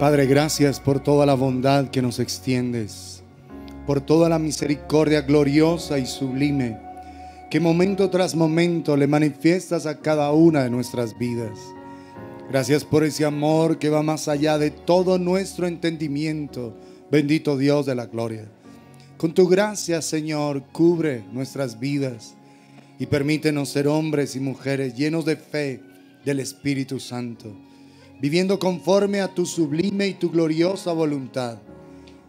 Padre, gracias por toda la bondad que nos extiendes, por toda la misericordia gloriosa y sublime que momento tras momento le manifiestas a cada una de nuestras vidas. Gracias por ese amor que va más allá de todo nuestro entendimiento, bendito Dios de la gloria. Con tu gracia, Señor, cubre nuestras vidas y permítenos ser hombres y mujeres llenos de fe del Espíritu Santo viviendo conforme a tu sublime y tu gloriosa voluntad,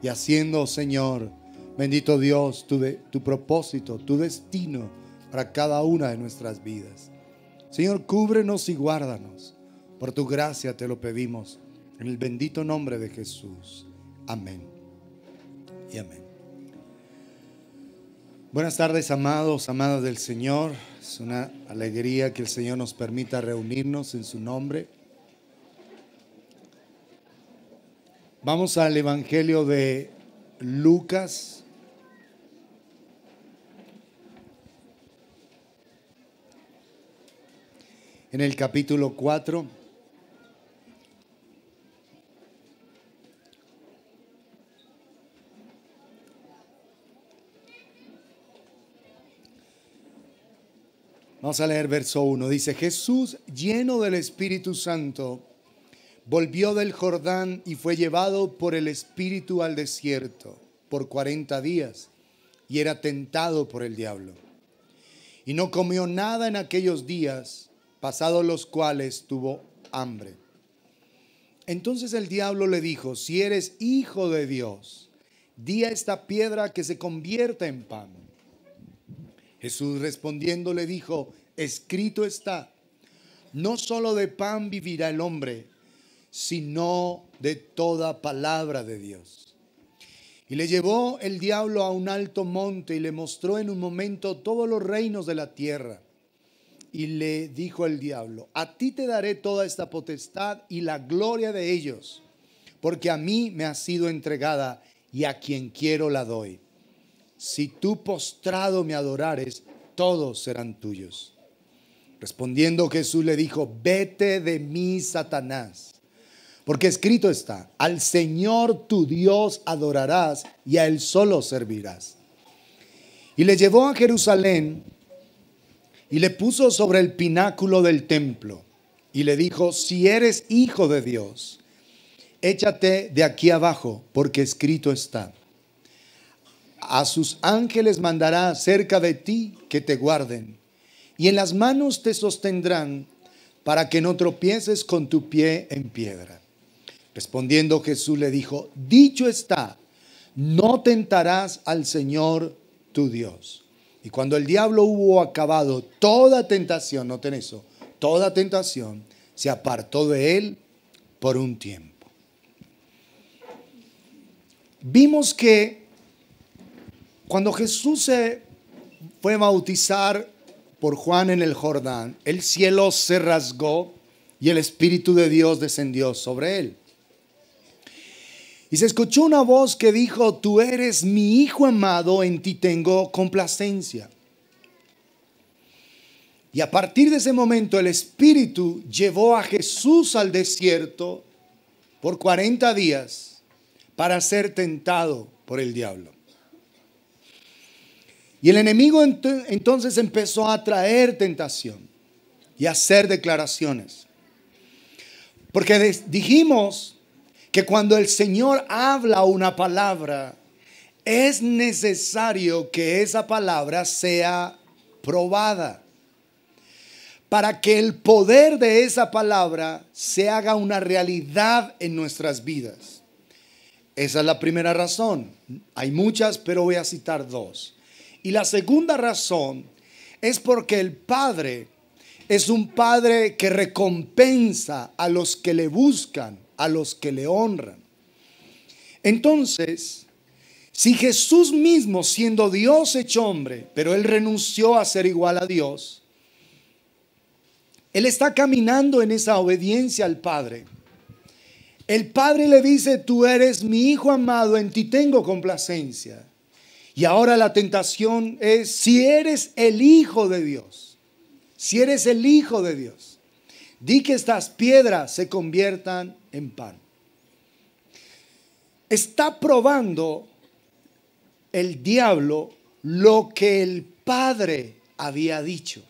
y haciendo, oh Señor, bendito Dios, tu, tu propósito, tu destino para cada una de nuestras vidas. Señor, cúbrenos y guárdanos. Por tu gracia te lo pedimos, en el bendito nombre de Jesús. Amén. Y amén. Buenas tardes, amados, amadas del Señor. Es una alegría que el Señor nos permita reunirnos en su nombre. Vamos al Evangelio de Lucas. En el capítulo 4. Vamos a leer verso 1. Dice, Jesús, lleno del Espíritu Santo, volvió del Jordán y fue llevado por el Espíritu al desierto por cuarenta días y era tentado por el diablo. Y no comió nada en aquellos días, pasados los cuales tuvo hambre. Entonces el diablo le dijo, si eres hijo de Dios, di a esta piedra que se convierta en pan. Jesús respondiendo le dijo, escrito está, no solo de pan vivirá el hombre, sino de toda palabra de Dios. Y le llevó el diablo a un alto monte y le mostró en un momento todos los reinos de la tierra. Y le dijo el diablo, a ti te daré toda esta potestad y la gloria de ellos, porque a mí me ha sido entregada y a quien quiero la doy. Si tú postrado me adorares, todos serán tuyos. Respondiendo Jesús le dijo, vete de mí, Satanás porque escrito está, al Señor tu Dios adorarás y a Él solo servirás. Y le llevó a Jerusalén y le puso sobre el pináculo del templo y le dijo, si eres hijo de Dios, échate de aquí abajo, porque escrito está. A sus ángeles mandará cerca de ti que te guarden, y en las manos te sostendrán para que no tropieces con tu pie en piedra. Respondiendo Jesús le dijo, dicho está, no tentarás al Señor tu Dios. Y cuando el diablo hubo acabado toda tentación, noten eso, toda tentación, se apartó de él por un tiempo. Vimos que cuando Jesús se fue a bautizar por Juan en el Jordán, el cielo se rasgó y el Espíritu de Dios descendió sobre él. Y se escuchó una voz que dijo, tú eres mi hijo amado, en ti tengo complacencia. Y a partir de ese momento el Espíritu llevó a Jesús al desierto por 40 días para ser tentado por el diablo. Y el enemigo entonces empezó a traer tentación y a hacer declaraciones. Porque dijimos que cuando el Señor habla una palabra, es necesario que esa palabra sea probada para que el poder de esa palabra se haga una realidad en nuestras vidas. Esa es la primera razón. Hay muchas, pero voy a citar dos. Y la segunda razón es porque el Padre es un Padre que recompensa a los que le buscan a los que le honran. Entonces, si Jesús mismo, siendo Dios hecho hombre, pero él renunció a ser igual a Dios, él está caminando en esa obediencia al Padre. El Padre le dice, tú eres mi Hijo amado, en ti tengo complacencia. Y ahora la tentación es, si eres el Hijo de Dios, si eres el Hijo de Dios, di que estas piedras se conviertan en pan. Está probando el diablo lo que el Padre había dicho,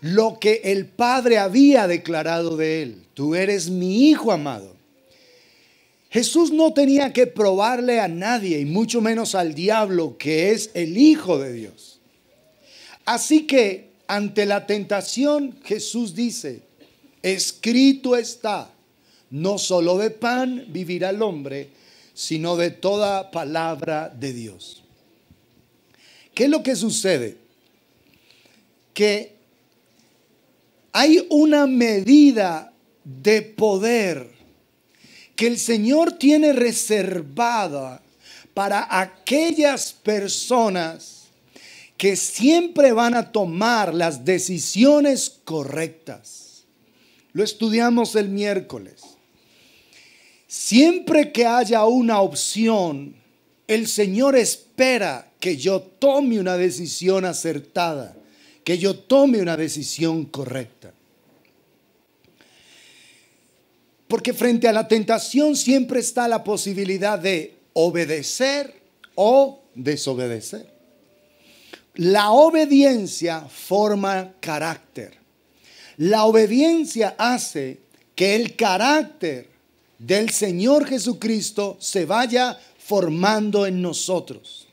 lo que el Padre había declarado de él. Tú eres mi hijo amado. Jesús no tenía que probarle a nadie, y mucho menos al diablo, que es el Hijo de Dios. Así que ante la tentación, Jesús dice, Escrito está, no solo de pan vivirá el hombre, sino de toda palabra de Dios. ¿Qué es lo que sucede? Que hay una medida de poder que el Señor tiene reservada para aquellas personas que siempre van a tomar las decisiones correctas lo estudiamos el miércoles. Siempre que haya una opción, el Señor espera que yo tome una decisión acertada, que yo tome una decisión correcta. Porque frente a la tentación siempre está la posibilidad de obedecer o desobedecer. La obediencia forma carácter. La obediencia hace que el carácter del Señor Jesucristo se vaya formando en nosotros.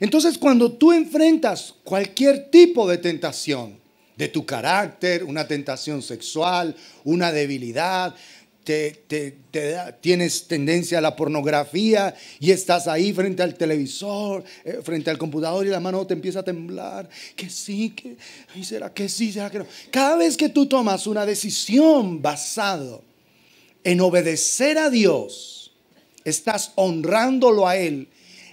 Entonces cuando tú enfrentas cualquier tipo de tentación, de tu carácter, una tentación sexual, una debilidad, te, tienes tendencia a la pornografía y estás ahí frente al televisor, eh, frente al computador y la mano te empieza a temblar. Que sí, que será que sí, será que no. Cada vez que tú tomas una decisión basado en obedecer a Dios, estás honrándolo a Él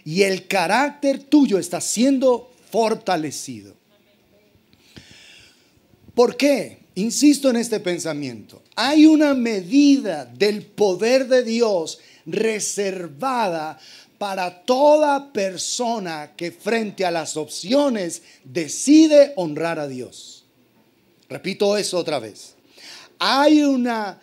y el carácter tuyo está siendo fortalecido. ¿Por qué? Insisto en este pensamiento. Hay una medida del poder de Dios reservada para toda persona que frente a las opciones decide honrar a Dios. Repito eso otra vez. Hay una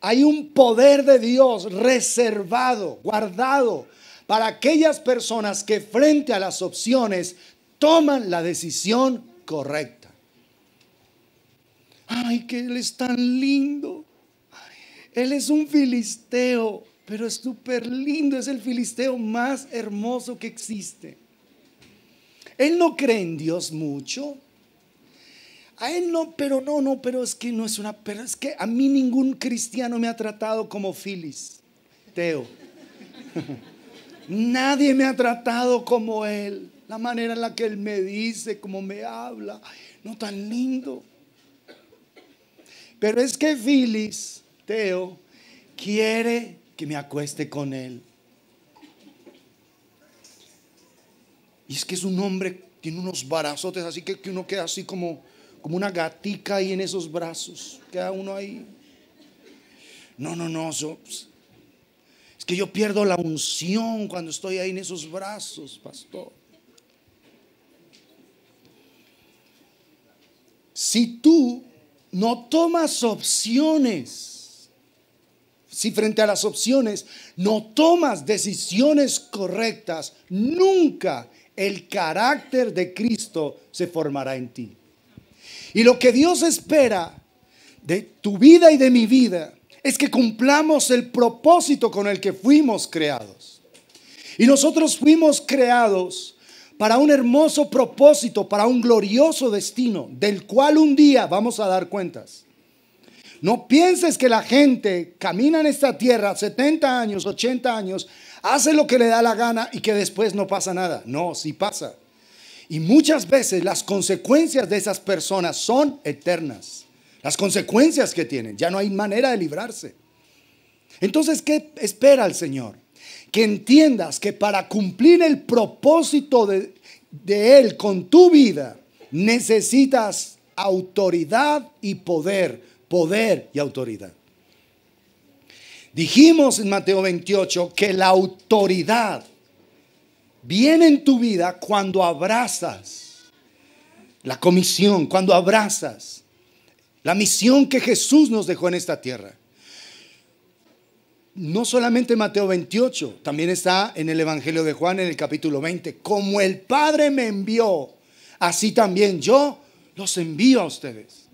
hay un poder de Dios reservado, guardado para aquellas personas que frente a las opciones toman la decisión correcta ay, que él es tan lindo. Él es un filisteo, pero es súper lindo, es el filisteo más hermoso que existe. Él no cree en Dios mucho. A él no, pero no, no, pero es que no es una, pero es que a mí ningún cristiano me ha tratado como filisteo. Nadie me ha tratado como él. La manera en la que él me dice, como me habla, no tan lindo. Pero es que Filis, Teo, quiere que me acueste con él. Y es que es un hombre, tiene unos barazotes, así que, uno queda así como, como una gatica ahí en esos brazos. Queda uno ahí. No, no, no. Pues, es que yo pierdo la unción cuando estoy ahí en esos brazos, pastor. Si tú no tomas opciones, si frente a las opciones no tomas decisiones correctas, nunca el carácter de Cristo se formará en ti. Y lo que Dios espera de tu vida y de mi vida es que cumplamos el propósito con el que fuimos creados. Y nosotros fuimos creados para un hermoso propósito, para un glorioso destino, del cual un día vamos a dar cuentas. No pienses que la gente camina en esta tierra 70 años, 80 años, hace lo que le da la gana y que después no pasa nada. No, sí pasa. Y muchas veces las consecuencias de esas personas son eternas. Las consecuencias que tienen, ya no hay manera de librarse. Entonces, ¿qué espera el Señor? que entiendas que para cumplir el propósito de, de Él con tu vida, necesitas autoridad y poder, poder y autoridad. Dijimos en Mateo 28 que la autoridad viene en tu vida cuando abrazas la comisión, cuando abrazas la misión que Jesús nos dejó en esta tierra no solamente Mateo 28, también está en el Evangelio de Juan en el capítulo 20. Como el Padre me envió, así también yo los envío a ustedes.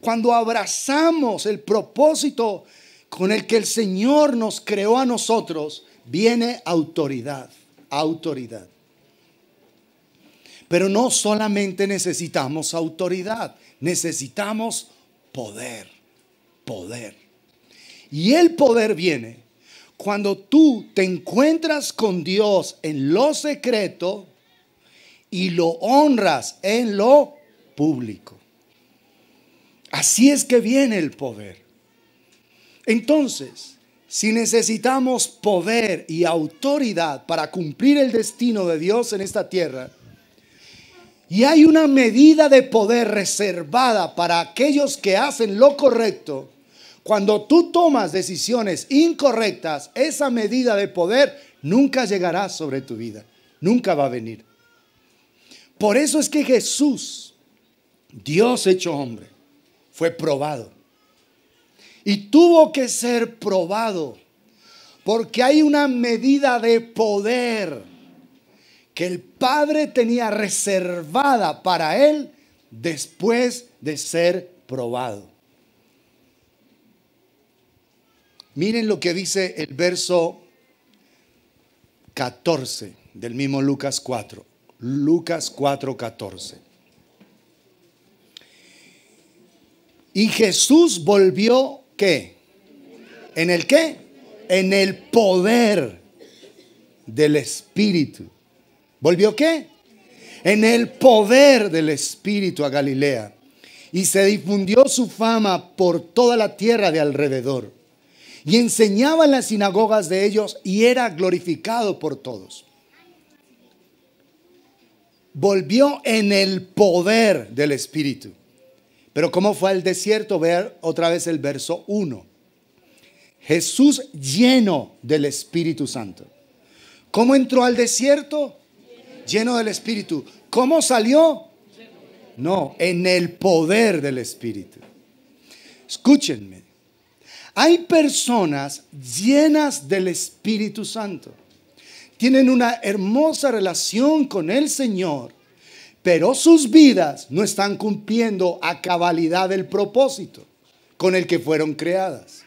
Cuando abrazamos el propósito con el que el Señor nos creó a nosotros, viene autoridad, autoridad. Pero no solamente necesitamos autoridad, necesitamos poder, poder. Y el poder viene cuando tú te encuentras con Dios en lo secreto y lo honras en lo público. Así es que viene el poder. Entonces, si necesitamos poder y autoridad para cumplir el destino de Dios en esta tierra, y hay una medida de poder reservada para aquellos que hacen lo correcto, cuando tú tomas decisiones incorrectas, esa medida de poder nunca llegará sobre tu vida, nunca va a venir. Por eso es que Jesús, Dios hecho hombre, fue probado. Y tuvo que ser probado, porque hay una medida de poder que el Padre tenía reservada para él después de ser probado. Miren lo que dice el verso 14 del mismo Lucas 4. Lucas 4, 14. Y Jesús volvió, ¿qué? ¿En el qué? En el poder del Espíritu. ¿Volvió qué? En el poder del Espíritu a Galilea. Y se difundió su fama por toda la tierra de alrededor y enseñaba en las sinagogas de ellos y era glorificado por todos. Volvió en el poder del Espíritu. Pero ¿cómo fue al desierto? Ver otra vez el verso 1. Jesús lleno del Espíritu Santo. ¿Cómo entró al desierto? Lleno del Espíritu. ¿Cómo salió? No, en el poder del Espíritu. Escúchenme. Hay personas llenas del Espíritu Santo. Tienen una hermosa relación con el Señor, pero sus vidas no están cumpliendo a cabalidad el propósito con el que fueron creadas.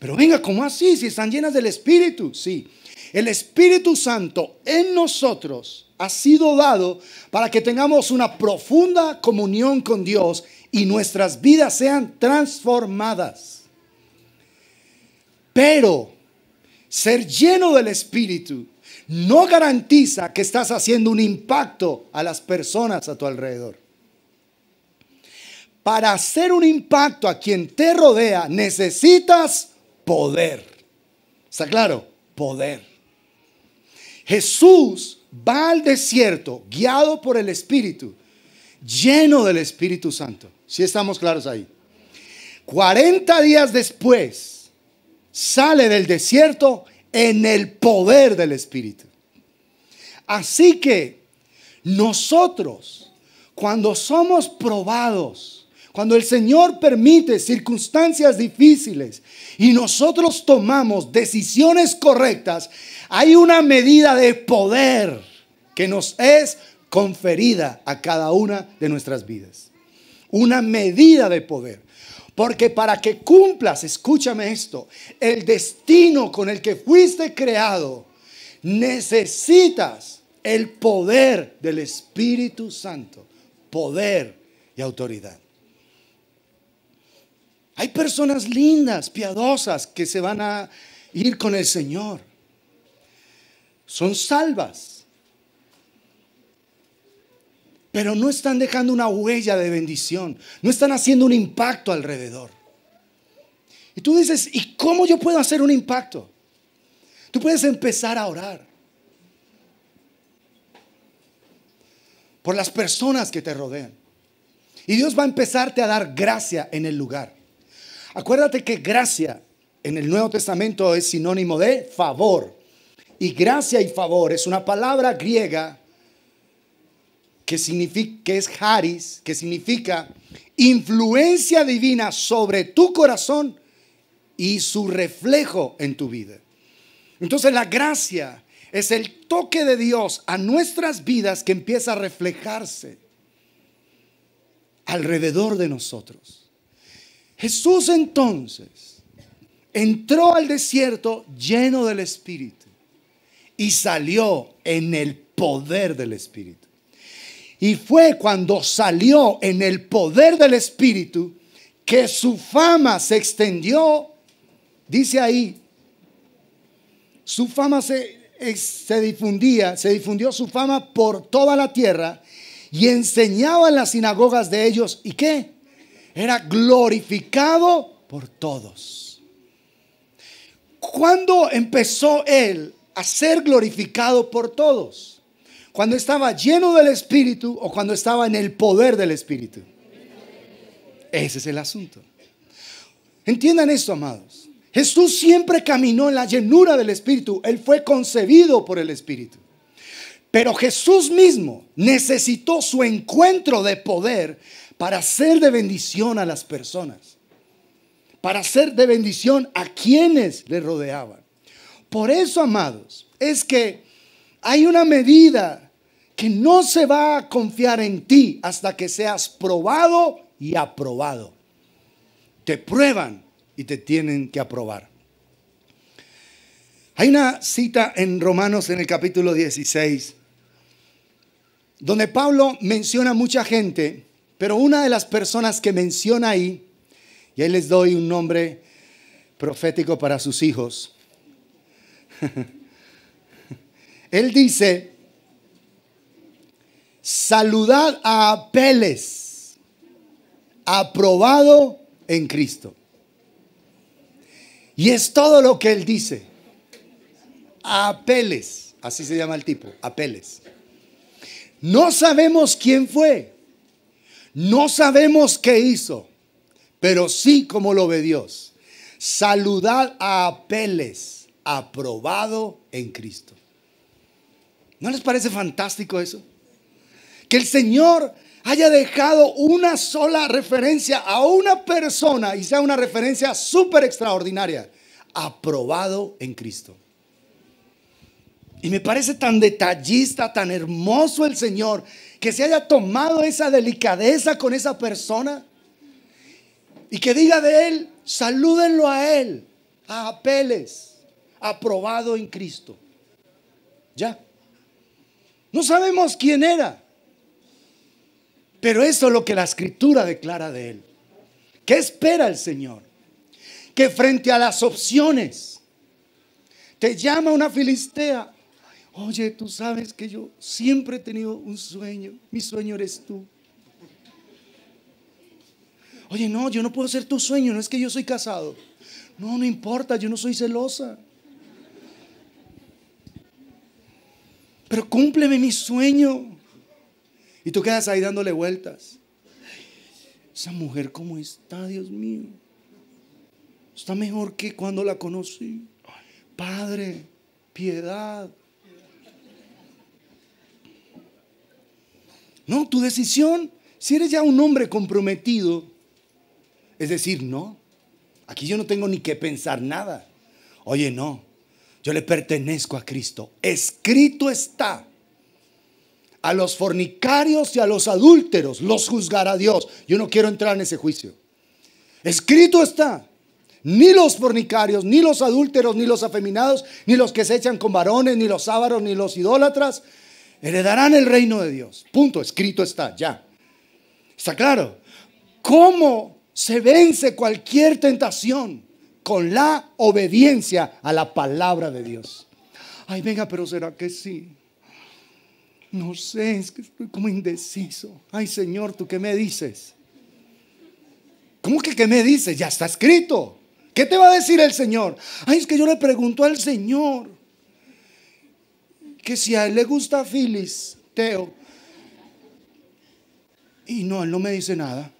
Pero venga, ¿cómo así? Si están llenas del Espíritu. Sí, el Espíritu Santo en nosotros ha sido dado para que tengamos una profunda comunión con Dios y nuestras vidas sean transformadas. Pero ser lleno del Espíritu no garantiza que estás haciendo un impacto a las personas a tu alrededor. Para hacer un impacto a quien te rodea necesitas poder. ¿Está claro? Poder. Jesús va al desierto guiado por el Espíritu, lleno del Espíritu Santo. Si estamos claros ahí. 40 días después, sale del desierto en el poder del Espíritu. Así que nosotros, cuando somos probados, cuando el Señor permite circunstancias difíciles y nosotros tomamos decisiones correctas, hay una medida de poder que nos es conferida a cada una de nuestras vidas. Una medida de poder. Porque para que cumplas, escúchame esto, el destino con el que fuiste creado, necesitas el poder del Espíritu Santo, poder y autoridad. Hay personas lindas, piadosas, que se van a ir con el Señor. Son salvas, pero no están dejando una huella de bendición, no están haciendo un impacto alrededor. Y tú dices, ¿y cómo yo puedo hacer un impacto? Tú puedes empezar a orar por las personas que te rodean. Y Dios va a empezarte a dar gracia en el lugar. Acuérdate que gracia en el Nuevo Testamento es sinónimo de favor. Y gracia y favor es una palabra griega que, es Haris, que significa influencia divina sobre tu corazón y su reflejo en tu vida. Entonces la gracia es el toque de Dios a nuestras vidas que empieza a reflejarse alrededor de nosotros. Jesús entonces entró al desierto lleno del Espíritu y salió en el poder del Espíritu. Y fue cuando salió en el poder del Espíritu que su fama se extendió, dice ahí, su fama se, se difundía, se difundió su fama por toda la tierra y enseñaba en las sinagogas de ellos. ¿Y qué? Era glorificado por todos. ¿Cuándo empezó él a ser glorificado por todos? Cuando estaba lleno del Espíritu o cuando estaba en el poder del Espíritu. Ese es el asunto. Entiendan esto, amados. Jesús siempre caminó en la llenura del Espíritu. Él fue concebido por el Espíritu. Pero Jesús mismo necesitó su encuentro de poder para ser de bendición a las personas, para ser de bendición a quienes le rodeaban. Por eso, amados, es que hay una medida que no se va a confiar en ti hasta que seas probado y aprobado. Te prueban y te tienen que aprobar. Hay una cita en Romanos en el capítulo 16, donde Pablo menciona mucha gente, pero una de las personas que menciona ahí, y ahí les doy un nombre profético para sus hijos, Él dice, saludad a Apeles, aprobado en Cristo. Y es todo lo que él dice. Apeles, así se llama el tipo, Apeles. No sabemos quién fue, no sabemos qué hizo, pero sí como lo ve Dios. Saludad a Apeles, aprobado en Cristo. ¿No les parece fantástico eso? Que el Señor haya dejado una sola referencia a una persona y sea una referencia súper extraordinaria. Aprobado en Cristo. Y me parece tan detallista, tan hermoso el Señor, que se haya tomado esa delicadeza con esa persona y que diga de Él, salúdenlo a Él, a Apeles, aprobado en Cristo. Ya. No sabemos quién era. Pero eso es lo que la escritura declara de él. ¿Qué espera el Señor? Que frente a las opciones, te llama una filistea. Oye, tú sabes que yo siempre he tenido un sueño. Mi sueño eres tú. Oye, no, yo no puedo ser tu sueño, no es que yo soy casado. No, no importa, yo no soy celosa. pero cúmpleme mi sueño. Y tú quedas ahí dándole vueltas. Esa mujer, ¿cómo está, Dios mío? Está mejor que cuando la conocí. Padre, piedad. No, tu decisión, si eres ya un hombre comprometido, es decir, no, aquí yo no tengo ni que pensar nada. Oye, no, yo le pertenezco a Cristo. Escrito está. A los fornicarios y a los adúlteros los juzgará Dios. Yo no quiero entrar en ese juicio. Escrito está. Ni los fornicarios, ni los adúlteros, ni los afeminados, ni los que se echan con varones, ni los sábaros, ni los idólatras, heredarán el reino de Dios. Punto, escrito está, ya. ¿Está claro? ¿Cómo se vence cualquier tentación? con la obediencia a la palabra de Dios. Ay, venga, pero ¿será que sí? No sé, es que estoy como indeciso. Ay, Señor, ¿tú qué me dices? ¿Cómo que qué me dices? Ya está escrito. ¿Qué te va a decir el Señor? Ay, es que yo le pregunto al Señor que si a él le gusta Filis, Teo, y no, él no me dice nada.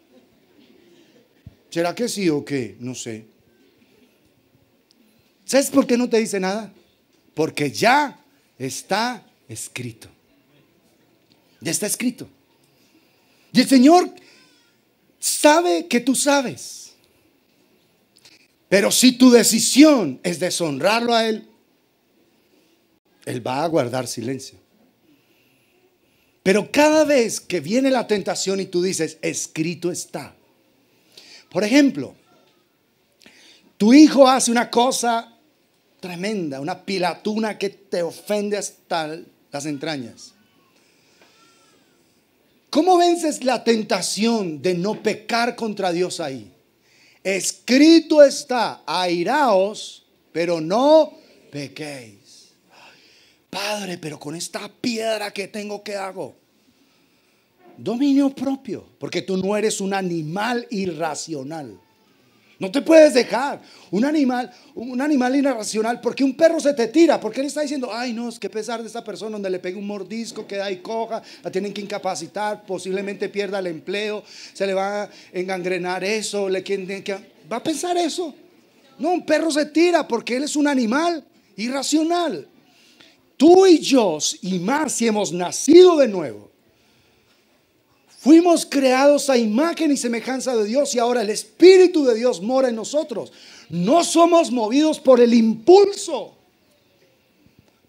¿Será que sí o qué? No sé. ¿Sabes por qué no te dice nada? Porque ya está escrito. Ya está escrito. Y el Señor sabe que tú sabes. Pero si tu decisión es deshonrarlo a Él, Él va a guardar silencio. Pero cada vez que viene la tentación y tú dices, escrito está. Por ejemplo, tu hijo hace una cosa tremenda, una pilatuna que te ofende hasta las entrañas. ¿Cómo vences la tentación de no pecar contra Dios ahí? Escrito está, airaos, pero no pequéis. padre, pero con esta piedra que tengo, ¿qué hago? Dominio propio, porque tú no eres un animal irracional. No te puedes dejar. Un animal, un animal irracional, porque un perro se te tira, porque él está diciendo, ay no, es que pesar de esta persona donde le pegue un mordisco, queda y coja, la tienen que incapacitar, posiblemente pierda el empleo, se le va a engangrenar eso, le quieren que... ¿Va a pensar eso? No, un perro se tira porque él es un animal irracional. Tú y yo, y más si hemos nacido de nuevo, Fuimos creados a imagen y semejanza de Dios y ahora el Espíritu de Dios mora en nosotros. No somos movidos por el impulso.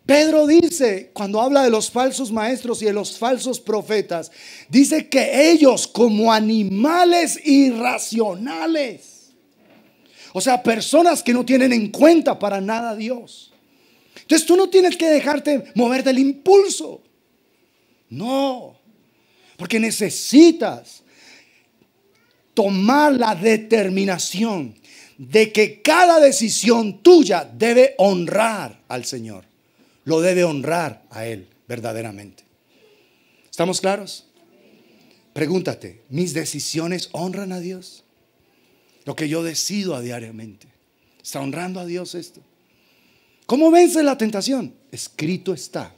Pedro dice, cuando habla de los falsos maestros y de los falsos profetas, dice que ellos como animales irracionales, o sea, personas que no tienen en cuenta para nada a Dios. Entonces tú no tienes que dejarte mover del impulso. No, porque necesitas tomar la determinación de que cada decisión tuya debe honrar al Señor. Lo debe honrar a Él verdaderamente. ¿Estamos claros? Pregúntate, ¿mis decisiones honran a Dios? Lo que yo decido a diariamente. ¿Está honrando a Dios esto? ¿Cómo vence la tentación? Escrito está.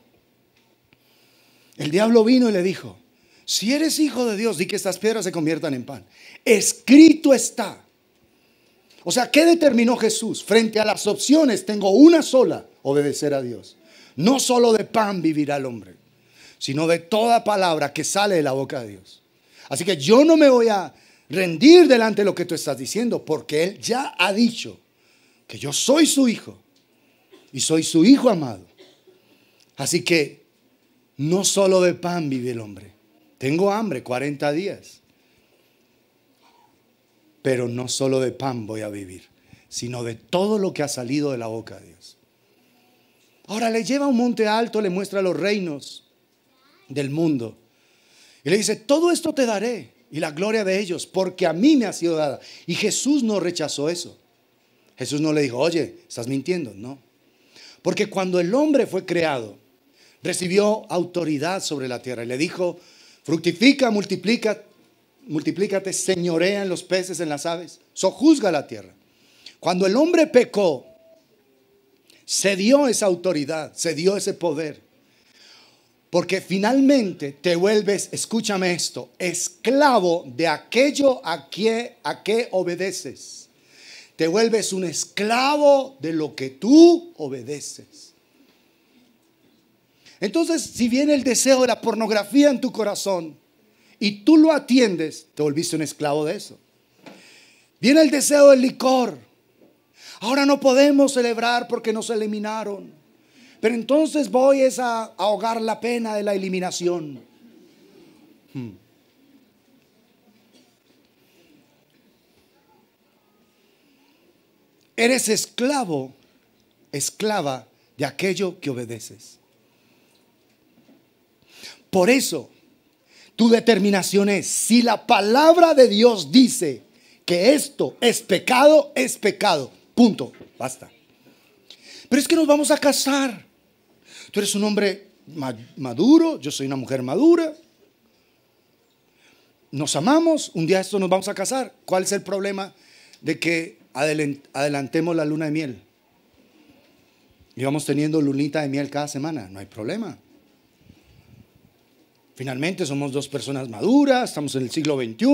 El diablo vino y le dijo, si eres hijo de Dios, di que estas piedras se conviertan en pan. Escrito está. O sea, ¿qué determinó Jesús? Frente a las opciones, tengo una sola, obedecer a Dios. No solo de pan vivirá el hombre, sino de toda palabra que sale de la boca de Dios. Así que yo no me voy a rendir delante de lo que tú estás diciendo, porque Él ya ha dicho que yo soy su hijo y soy su hijo amado. Así que no solo de pan vive el hombre, tengo hambre 40 días. Pero no solo de pan voy a vivir, sino de todo lo que ha salido de la boca de Dios. Ahora le lleva a un monte alto, le muestra los reinos del mundo. Y le dice, todo esto te daré y la gloria de ellos, porque a mí me ha sido dada. Y Jesús no rechazó eso. Jesús no le dijo, oye, estás mintiendo. No. Porque cuando el hombre fue creado, recibió autoridad sobre la tierra y le dijo, Fructifica, multiplica, multiplícate, señorea en los peces, en las aves, sojuzga la tierra. Cuando el hombre pecó, se dio esa autoridad, se dio ese poder. Porque finalmente te vuelves, escúchame esto, esclavo de aquello a a que obedeces. Te vuelves un esclavo de lo que tú obedeces. Entonces, si viene el deseo de la pornografía en tu corazón y tú lo atiendes, te volviste un esclavo de eso. Viene el deseo del licor. Ahora no podemos celebrar porque nos eliminaron. Pero entonces voy a ahogar la pena de la eliminación. Hmm. Eres esclavo, esclava de aquello que obedeces. Por eso, tu determinación es, si la palabra de Dios dice que esto es pecado, es pecado. Punto. Basta. Pero es que nos vamos a casar. Tú eres un hombre maduro, yo soy una mujer madura. Nos amamos, un día esto nos vamos a casar. ¿Cuál es el problema de que adelantemos la luna de miel? Y vamos teniendo lunita de miel cada semana, no hay problema. Finalmente somos dos personas maduras, estamos en el siglo XXI,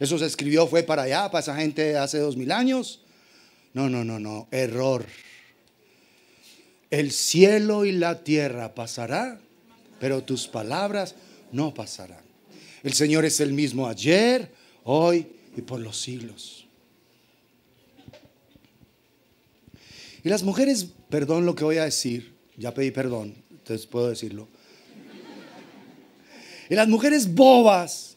eso se escribió fue para allá, para esa gente hace dos mil años. No, no, no, no, error. El cielo y la tierra pasará, pero tus palabras no pasarán. El Señor es el mismo ayer, hoy y por los siglos. Y las mujeres, perdón lo que voy a decir, ya pedí perdón, entonces puedo decirlo y las mujeres bobas,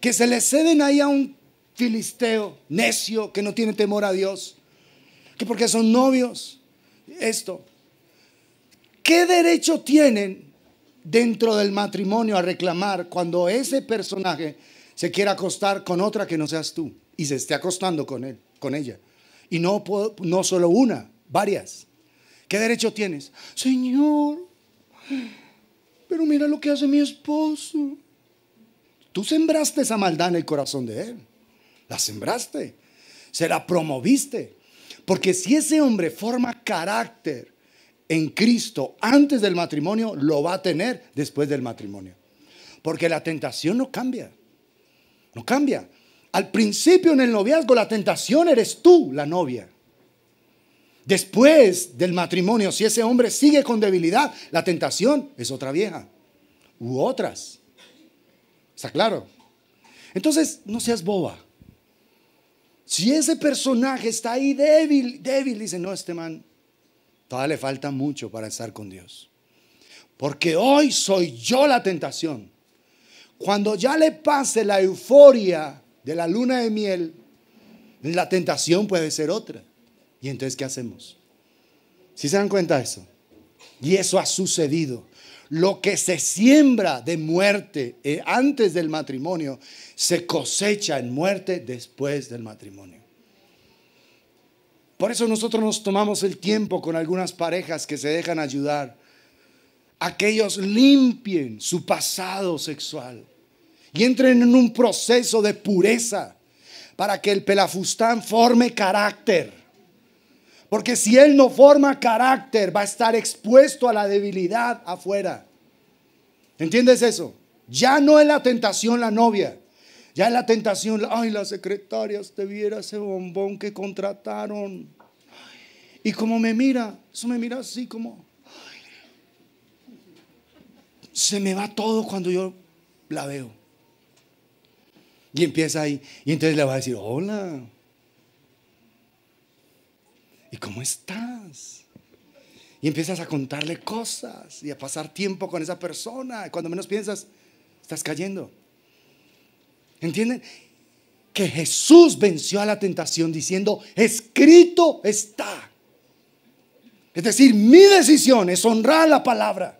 que se le ceden ahí a un filisteo necio que no tiene temor a Dios, que porque son novios, esto. ¿Qué derecho tienen dentro del matrimonio a reclamar cuando ese personaje se quiere acostar con otra que no seas tú y se esté acostando con él, con ella? Y no, no solo una, varias. ¿Qué derecho tienes? Señor, pero mira lo que hace mi esposo. Tú sembraste esa maldad en el corazón de él. La sembraste. Se la promoviste. Porque si ese hombre forma carácter en Cristo antes del matrimonio, lo va a tener después del matrimonio. Porque la tentación no cambia. No cambia. Al principio en el noviazgo la tentación eres tú, la novia. Después del matrimonio, si ese hombre sigue con debilidad, la tentación es otra vieja u otras. ¿Está claro? Entonces, no seas boba. Si ese personaje está ahí débil, débil, dice, no, este man, todavía le falta mucho para estar con Dios. Porque hoy soy yo la tentación. Cuando ya le pase la euforia de la luna de miel, la tentación puede ser otra. ¿Y entonces qué hacemos? ¿Si se dan cuenta de eso? Y eso ha sucedido. Lo que se siembra de muerte eh, antes del matrimonio se cosecha en muerte después del matrimonio. Por eso nosotros nos tomamos el tiempo con algunas parejas que se dejan ayudar a que ellos limpien su pasado sexual y entren en un proceso de pureza para que el pelafustán forme carácter porque si él no forma carácter, va a estar expuesto a la debilidad afuera. ¿Entiendes eso? Ya no es la tentación la novia. Ya es la tentación, ay, las secretarias te viera ese bombón que contrataron. y como me mira, eso me mira así como, se me va todo cuando yo la veo. Y empieza ahí. Y entonces le va a decir, hola. ¿y cómo estás? Y empiezas a contarle cosas y a pasar tiempo con esa persona. Y cuando menos piensas, estás cayendo. ¿Entienden? Que Jesús venció a la tentación diciendo, escrito está. Es decir, mi decisión es honrar la palabra.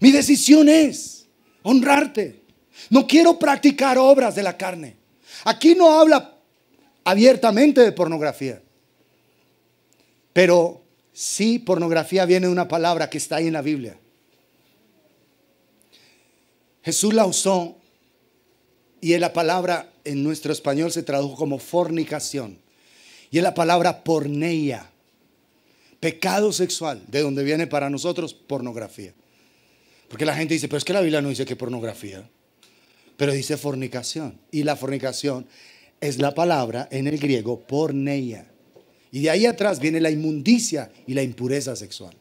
Mi decisión es honrarte. No quiero practicar obras de la carne. Aquí no habla abiertamente de pornografía. Pero sí, pornografía viene de una palabra que está ahí en la Biblia. Jesús la usó y en la palabra en nuestro español se tradujo como fornicación. Y es la palabra porneia, pecado sexual, de donde viene para nosotros pornografía. Porque la gente dice, pero es que la Biblia no dice que pornografía, pero dice fornicación. Y la fornicación es la palabra en el griego porneia. Y de ahí atrás viene la inmundicia y la impureza sexual.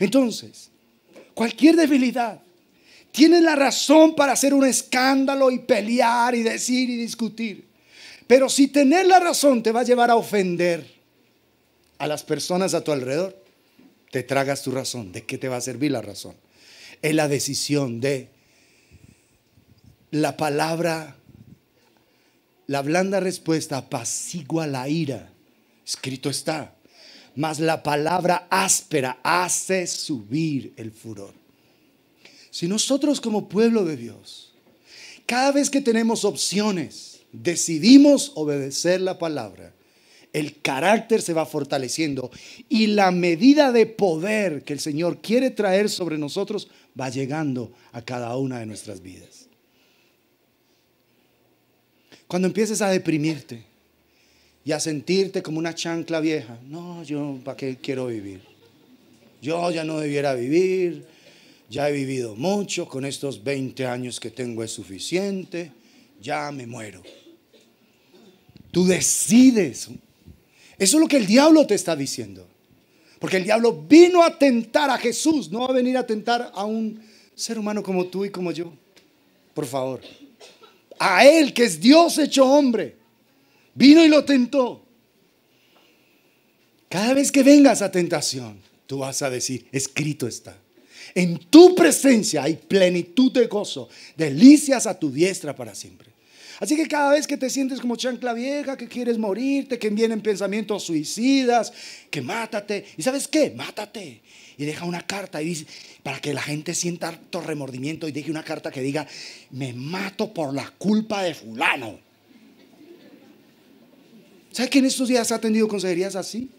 Entonces, cualquier debilidad tiene la razón para hacer un escándalo y pelear y decir y discutir. Pero si tener la razón te va a llevar a ofender a las personas a tu alrededor, te tragas tu razón. ¿De qué te va a servir la razón? Es la decisión de la palabra, la blanda respuesta apacigua la ira Escrito está. Mas la palabra áspera hace subir el furor. Si nosotros como pueblo de Dios, cada vez que tenemos opciones, decidimos obedecer la palabra, el carácter se va fortaleciendo y la medida de poder que el Señor quiere traer sobre nosotros va llegando a cada una de nuestras vidas. Cuando empieces a deprimirte, y a sentirte como una chancla vieja. No, yo para qué quiero vivir. Yo ya no debiera vivir, ya he vivido mucho, con estos 20 años que tengo es suficiente, ya me muero. Tú decides. Eso es lo que el diablo te está diciendo. Porque el diablo vino a tentar a Jesús, no va a venir a tentar a un ser humano como tú y como yo. Por favor. A Él que es Dios hecho hombre. Vino y lo tentó. Cada vez que vengas a tentación, tú vas a decir, escrito está. En tu presencia hay plenitud de gozo, delicias a tu diestra para siempre. Así que cada vez que te sientes como chancla vieja, que quieres morirte, que vienen pensamientos suicidas, que mátate. ¿Y sabes qué? Mátate. Y deja una carta y dice, para que la gente sienta harto remordimiento y deje una carta que diga, me mato por la culpa de fulano. ¿sabes que en estos días ha tenido consejerías así?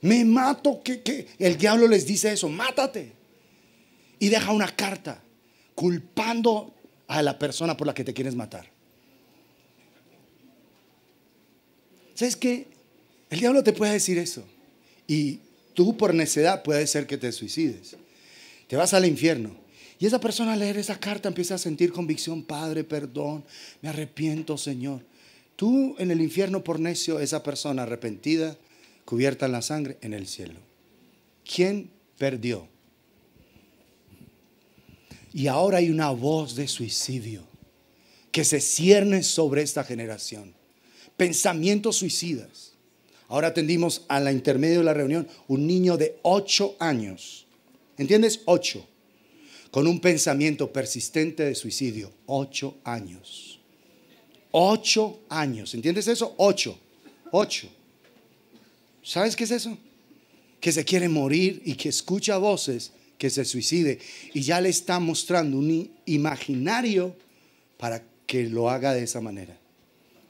Me mato, que, qué? el diablo les dice eso, mátate. Y deja una carta culpando a la persona por la que te quieres matar. ¿Sabes qué? El diablo te puede decir eso. Y tú por necedad puede ser que te suicides. Te vas al infierno. Y esa persona al leer esa carta empieza a sentir convicción, Padre, perdón, me arrepiento, Señor. Tú en el infierno por necio, esa persona arrepentida, cubierta en la sangre, en el cielo. ¿Quién perdió? Y ahora hay una voz de suicidio que se cierne sobre esta generación. Pensamientos suicidas. Ahora atendimos a la intermedio de la reunión un niño de ocho años. ¿Entiendes? Ocho Con un pensamiento persistente de suicidio. Ocho años. Ocho años. ¿Entiendes eso? Ocho. Ocho. ¿Sabes qué es eso? Que se quiere morir y que escucha voces que se suicide. Y ya le está mostrando un imaginario para que lo haga de esa manera.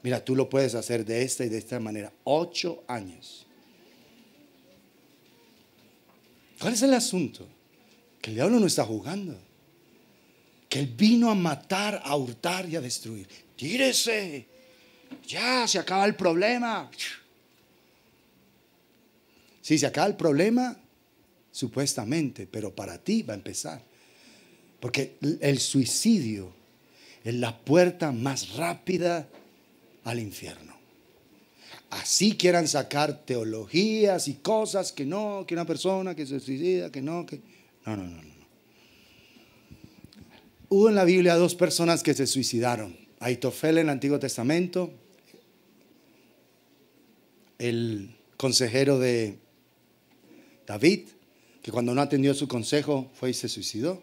Mira, tú lo puedes hacer de esta y de esta manera. Ocho años. ¿Cuál es el asunto? Que el diablo no está jugando. Que él vino a matar, a hurtar y a destruir tírese, ya se acaba el problema. Si se acaba el problema, supuestamente, pero para ti va a empezar. Porque el suicidio es la puerta más rápida al infierno. Así quieran sacar teologías y cosas que no, que una persona que se suicida, que no, que... No, no, no, no. Hubo en la Biblia dos personas que se suicidaron. Aitofel en el Antiguo Testamento, el consejero de David, que cuando no atendió su consejo fue y se suicidó.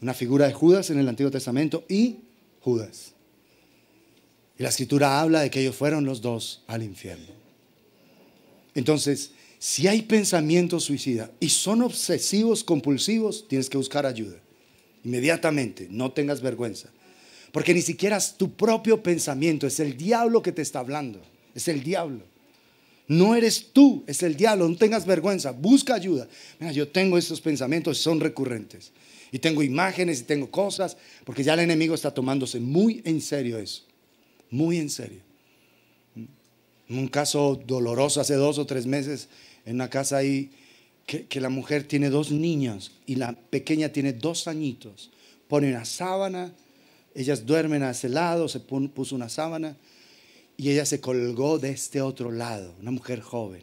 Una figura de Judas en el Antiguo Testamento y Judas. Y la escritura habla de que ellos fueron los dos al infierno. Entonces, si hay pensamientos suicidas y son obsesivos, compulsivos, tienes que buscar ayuda. Inmediatamente, no tengas vergüenza. Porque ni siquiera es tu propio pensamiento, es el diablo que te está hablando, es el diablo. No eres tú, es el diablo, no tengas vergüenza, busca ayuda. Mira, yo tengo estos pensamientos, son recurrentes. Y tengo imágenes y tengo cosas, porque ya el enemigo está tomándose muy en serio eso, muy en serio. Mm. Un caso doloroso hace dos o tres meses en una casa ahí, que, la mujer tiene dos niños. y la pequeña tiene dos añitos. Pone una sábana ellas duermen a ese lado, se puso una sábana y ella se colgó de este otro lado, una mujer joven,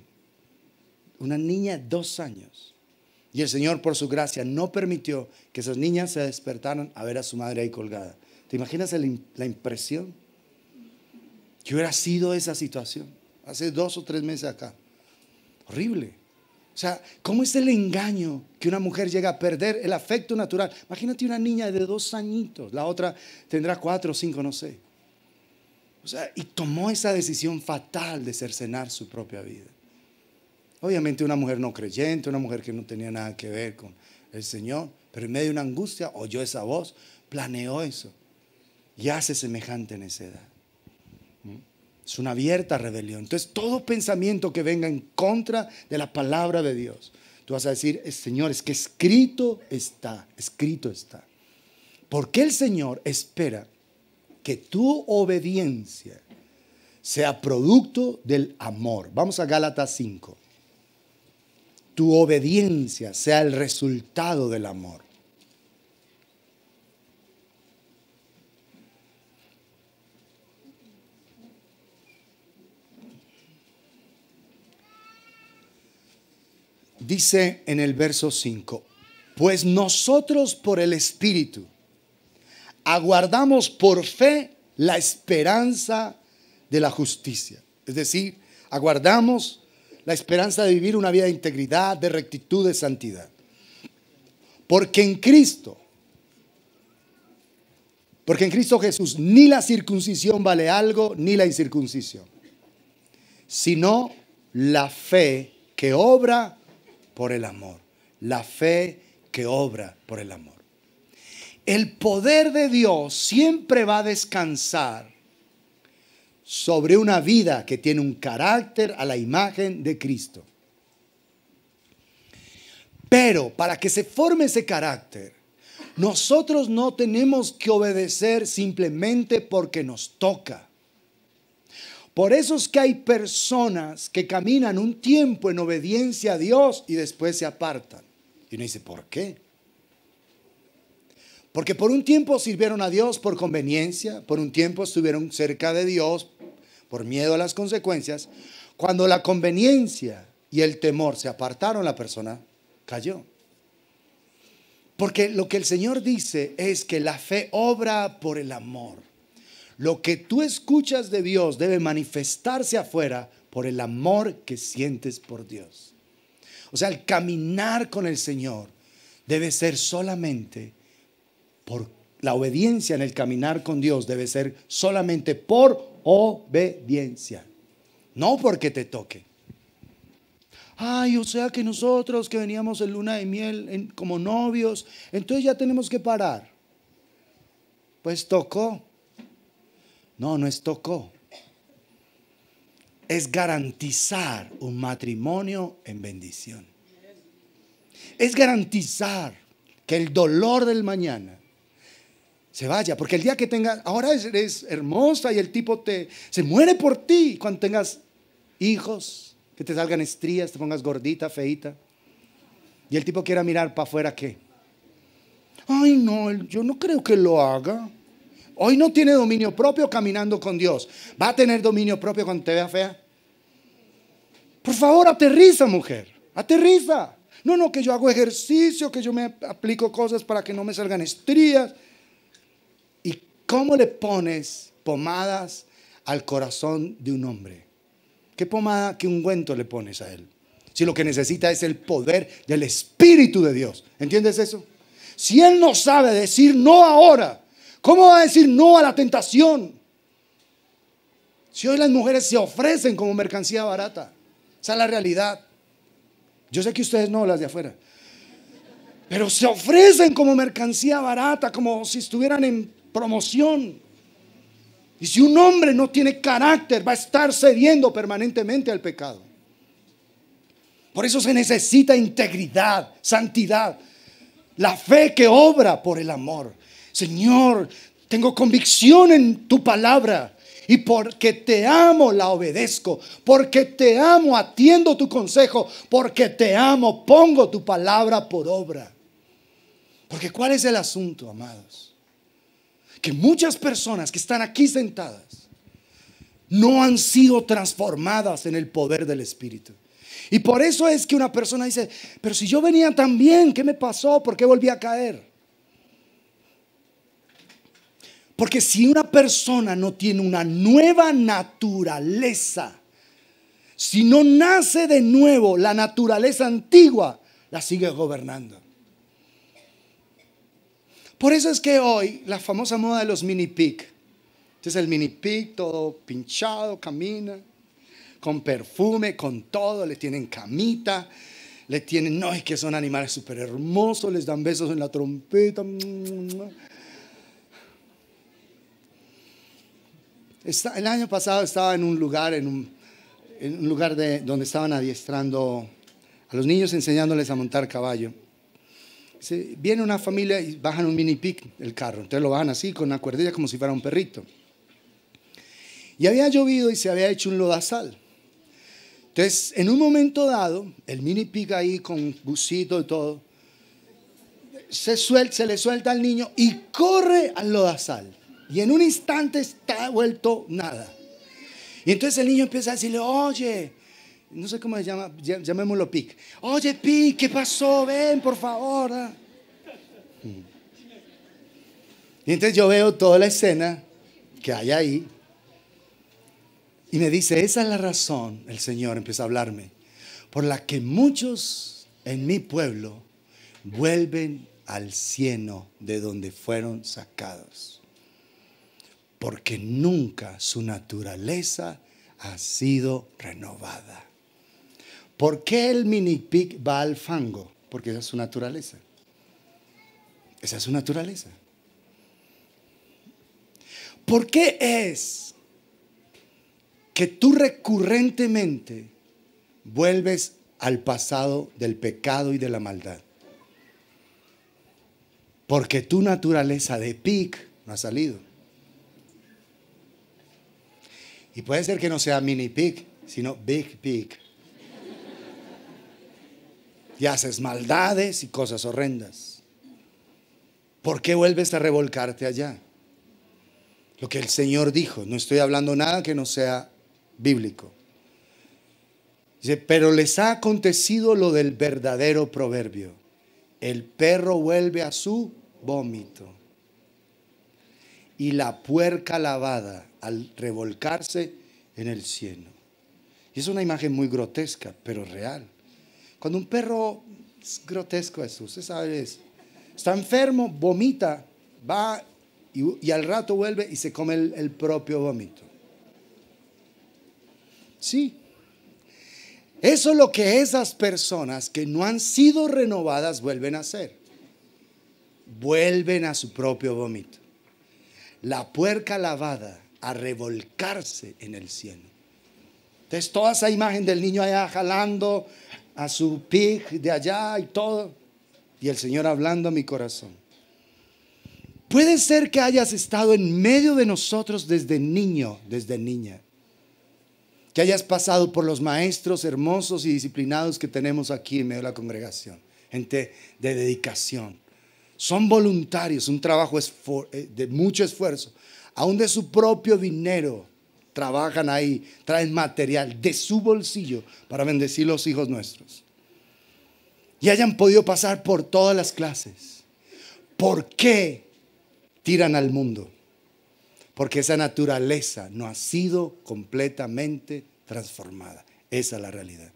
una niña de dos años. Y el Señor, por su gracia, no permitió que esas niñas se despertaran a ver a su madre ahí colgada. ¿Te imaginas la impresión? Que hubiera sido esa situación hace dos o tres meses acá. Horrible. O sea, ¿cómo es el engaño que una mujer llega a perder el afecto natural? Imagínate una niña de dos añitos, la otra tendrá cuatro o cinco, no sé. O sea, y tomó esa decisión fatal de cercenar su propia vida. Obviamente una mujer no creyente, una mujer que no tenía nada que ver con el Señor, pero en medio de una angustia oyó esa voz, planeó eso y hace semejante necedad. Es una abierta rebelión. Entonces, todo pensamiento que venga en contra de la palabra de Dios, tú vas a decir, Señor, es que escrito está, escrito está. Porque el Señor espera que tu obediencia sea producto del amor. Vamos a Gálatas 5. Tu obediencia sea el resultado del amor. dice en el verso 5, pues nosotros por el Espíritu aguardamos por fe la esperanza de la justicia. Es decir, aguardamos la esperanza de vivir una vida de integridad, de rectitud, de santidad. Porque en Cristo, porque en Cristo Jesús ni la circuncisión vale algo, ni la incircuncisión, sino la fe que obra por el amor. La fe que obra por el amor. El poder de Dios siempre va a descansar sobre una vida que tiene un carácter a la imagen de Cristo. Pero para que se forme ese carácter, nosotros no tenemos que obedecer simplemente porque nos toca. Por eso es que hay personas que caminan un tiempo en obediencia a Dios y después se apartan. Y uno dice, ¿por qué? Porque por un tiempo sirvieron a Dios por conveniencia, por un tiempo estuvieron cerca de Dios por miedo a las consecuencias. Cuando la conveniencia y el temor se apartaron, la persona cayó. Porque lo que el Señor dice es que la fe obra por el amor. Lo que tú escuchas de Dios debe manifestarse afuera por el amor que sientes por Dios. O sea, el caminar con el Señor debe ser solamente por la obediencia en el caminar con Dios debe ser solamente por obediencia, no porque te toque. Ay, o sea que nosotros que veníamos en luna de miel como novios, entonces ya tenemos que parar. Pues tocó, no, no es tocó. Es garantizar un matrimonio en bendición. Es garantizar que el dolor del mañana se vaya, porque el día que tengas, ahora eres hermosa y el tipo te, se muere por ti cuando tengas hijos, que te salgan estrías, te pongas gordita, feita, y el tipo quiera mirar para afuera, ¿qué? Ay, no, yo no creo que lo haga. Hoy no tiene dominio propio caminando con Dios. ¿Va a tener dominio propio cuando te vea fea? Por favor, aterriza, mujer. Aterriza. No, no, que yo hago ejercicio, que yo me aplico cosas para que no me salgan estrías. ¿Y cómo le pones pomadas al corazón de un hombre? ¿Qué pomada, qué ungüento le pones a él? Si lo que necesita es el poder del Espíritu de Dios. ¿Entiendes eso? Si él no sabe decir no ahora, ¿Cómo va a decir no a la tentación? Si hoy las mujeres se ofrecen como mercancía barata, esa es la realidad. Yo sé que ustedes no, las de afuera, pero se ofrecen como mercancía barata, como si estuvieran en promoción. Y si un hombre no tiene carácter, va a estar cediendo permanentemente al pecado. Por eso se necesita integridad, santidad, la fe que obra por el amor. Señor, tengo convicción en tu palabra. Y porque te amo, la obedezco. Porque te amo, atiendo tu consejo. Porque te amo, pongo tu palabra por obra. Porque ¿cuál es el asunto, amados? Que muchas personas que están aquí sentadas no han sido transformadas en el poder del Espíritu. Y por eso es que una persona dice, pero si yo venía tan bien, ¿qué me pasó? ¿Por qué volví a caer? Porque si una persona no tiene una nueva naturaleza, si no nace de nuevo, la naturaleza antigua la sigue gobernando. Por eso es que hoy la famosa moda de los mini pig. Este es el mini pig todo pinchado, camina, con perfume, con todo, le tienen camita, le tienen, no, es que son animales súper hermosos, les dan besos en la trompeta. Mm, mm, mm. el año pasado estaba en un lugar, en un, lugar de, donde estaban adiestrando a los niños, enseñándoles a montar caballo. viene una familia y bajan un mini pic el carro, entonces lo bajan así, con una cuerdilla como si fuera un perrito. Y había llovido y se había hecho un lodazal. Entonces, en un momento dado, el mini pick ahí con busito y todo, se, se le suelta al niño y corre al lodazal y en un instante está vuelto nada. Y entonces el niño empieza a decirle, oye, no sé cómo se llama, llamémoslo Pic. Oye, Pic, ¿qué pasó? Ven, por favor. Ah. Y entonces yo veo toda la escena que hay ahí. Y me dice, esa es la razón, el Señor empieza a hablarme, por la que muchos en mi pueblo vuelven al cielo de donde fueron sacados porque nunca su naturaleza ha sido renovada. ¿Por qué el mini pig va al fango? Porque esa es su naturaleza. Esa es su naturaleza. ¿Por qué es que tú recurrentemente vuelves al pasado del pecado y de la maldad? Porque tu naturaleza de pig no ha salido. Y puede ser que no sea mini pig, sino big pig. Y haces maldades y cosas horrendas. ¿Por qué vuelves a revolcarte allá? Lo que el Señor dijo, no estoy hablando nada que no sea bíblico. pero les ha acontecido lo del verdadero proverbio. El perro vuelve a su vómito y la puerca lavada al revolcarse en el cielo. Y es una imagen muy grotesca, pero real. Cuando un perro es grotesco eso, usted sabe eso. Está enfermo, vomita, va y, al rato vuelve y se come el, el propio vómito. Sí. Eso es lo que esas personas que no han sido renovadas vuelven a hacer. Vuelven a su propio vómito. La puerca lavada a revolcarse en el cielo. Entonces, toda esa imagen del niño allá jalando a su pig de allá y todo, y el Señor hablando a mi corazón. Puede ser que hayas estado en medio de nosotros desde niño, desde niña, que hayas pasado por los maestros hermosos y disciplinados que tenemos aquí en medio de la congregación, gente de dedicación. Son voluntarios, un trabajo eh, de mucho esfuerzo aún de su propio dinero, trabajan ahí, traen material de su bolsillo para bendecir los hijos nuestros. Y hayan podido pasar por todas las clases. ¿Por qué tiran al mundo? Porque esa naturaleza no ha sido completamente transformada. Esa es la realidad.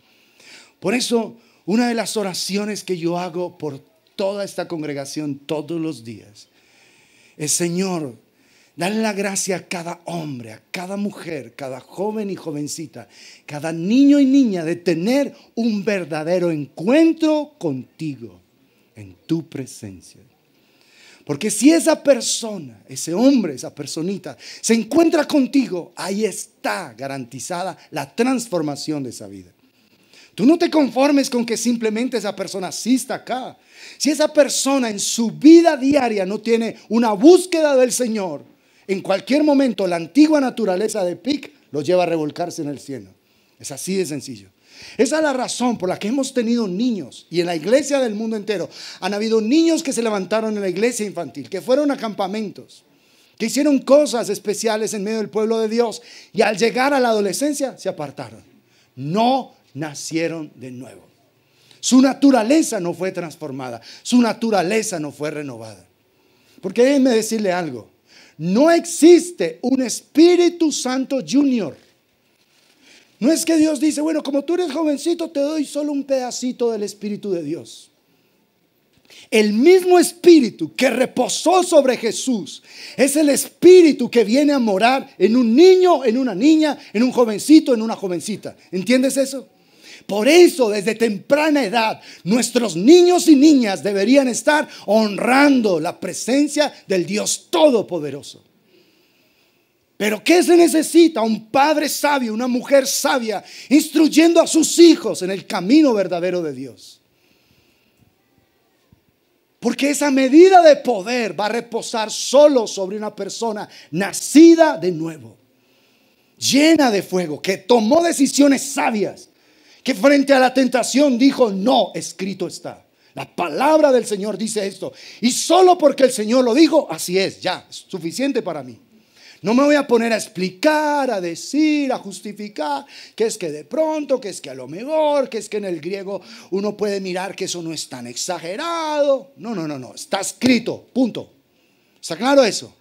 Por eso, una de las oraciones que yo hago por toda esta congregación todos los días es, Señor, Dale la gracia a cada hombre, a cada mujer, cada joven y jovencita, cada niño y niña de tener un verdadero encuentro contigo, en tu presencia. Porque si esa persona, ese hombre, esa personita, se encuentra contigo, ahí está garantizada la transformación de esa vida. Tú no te conformes con que simplemente esa persona asista acá. Si esa persona en su vida diaria no tiene una búsqueda del Señor, en cualquier momento la antigua naturaleza de Pic los lleva a revolcarse en el cielo. Es así de sencillo. Esa es la razón por la que hemos tenido niños y en la iglesia del mundo entero han habido niños que se levantaron en la iglesia infantil, que fueron a campamentos, que hicieron cosas especiales en medio del pueblo de Dios y al llegar a la adolescencia se apartaron. No nacieron de nuevo. Su naturaleza no fue transformada, su naturaleza no fue renovada. Porque déjenme decirle algo. No existe un Espíritu Santo Junior. No es que Dios dice, bueno, como tú eres jovencito, te doy solo un pedacito del Espíritu de Dios. El mismo espíritu que reposó sobre Jesús es el espíritu que viene a morar en un niño, en una niña, en un jovencito, en una jovencita. ¿Entiendes eso? Por eso, desde temprana edad, nuestros niños y niñas deberían estar honrando la presencia del Dios Todopoderoso. Pero ¿qué se necesita? Un padre sabio, una mujer sabia, instruyendo a sus hijos en el camino verdadero de Dios. Porque esa medida de poder va a reposar solo sobre una persona nacida de nuevo, llena de fuego, que tomó decisiones sabias que frente a la tentación dijo, no, escrito está. La palabra del Señor dice esto. Y solo porque el Señor lo dijo, así es, ya, es suficiente para mí. No me voy a poner a explicar, a decir, a justificar, que es que de pronto, que es que a lo mejor, que es que en el griego uno puede mirar que eso no es tan exagerado. No, no, no, no, está escrito, punto. ¿Está claro eso?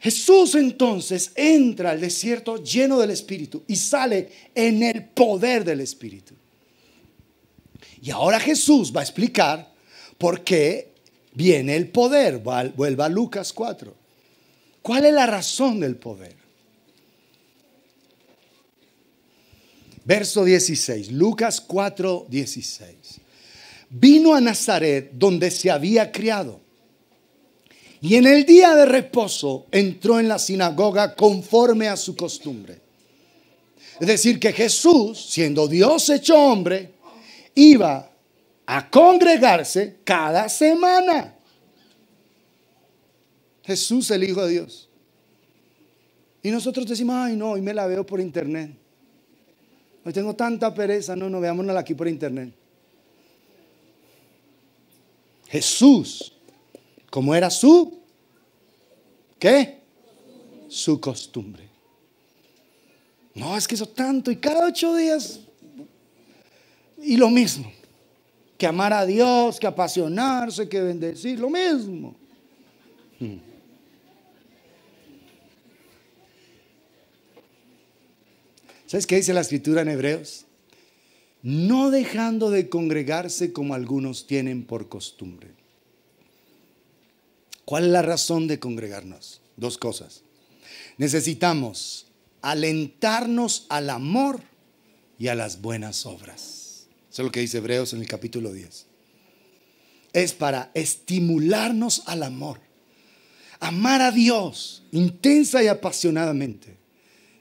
Jesús entonces entra al desierto lleno del Espíritu y sale en el poder del Espíritu. Y ahora Jesús va a explicar por qué viene el poder. Vuelva a Lucas 4. ¿Cuál es la razón del poder? Verso 16, Lucas 4, 16. Vino a Nazaret donde se había criado y en el día de reposo entró en la sinagoga conforme a su costumbre. Es decir, que Jesús, siendo Dios hecho hombre, iba a congregarse cada semana. Jesús, el Hijo de Dios. Y nosotros decimos, ay no, hoy me la veo por internet. Hoy tengo tanta pereza, no, no, veámonos aquí por internet. Jesús como era su, ¿qué? Su costumbre. No, es que eso tanto y cada ocho días. Y lo mismo, que amar a Dios, que apasionarse, que bendecir, lo mismo. Hmm. ¿Sabes qué dice la escritura en Hebreos? No dejando de congregarse como algunos tienen por costumbre. ¿Cuál es la razón de congregarnos? Dos cosas. Necesitamos alentarnos al amor y a las buenas obras. Eso es lo que dice Hebreos en el capítulo 10. Es para estimularnos al amor, amar a Dios intensa y apasionadamente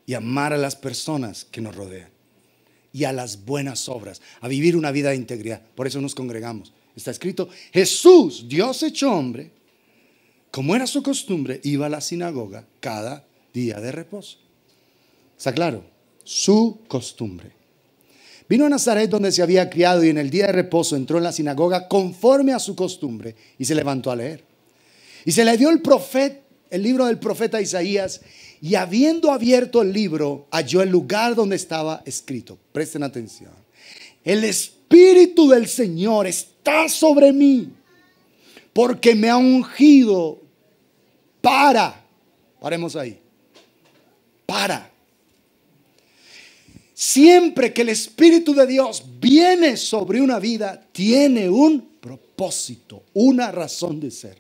y amar a las personas que nos rodean y a las buenas obras, a vivir una vida de integridad. Por eso nos congregamos. Está escrito, Jesús, Dios hecho hombre, como era su costumbre, iba a la sinagoga cada día de reposo. Está claro, su costumbre. Vino a Nazaret donde se había criado y en el día de reposo entró en la sinagoga conforme a su costumbre y se levantó a leer. Y se le dio el profeta, el libro del profeta Isaías y habiendo abierto el libro halló el lugar donde estaba escrito. Presten atención. El espíritu del Señor está sobre mí porque me ha ungido para, paremos ahí, para. Siempre que el Espíritu de Dios viene sobre una vida, tiene un propósito, una razón de ser.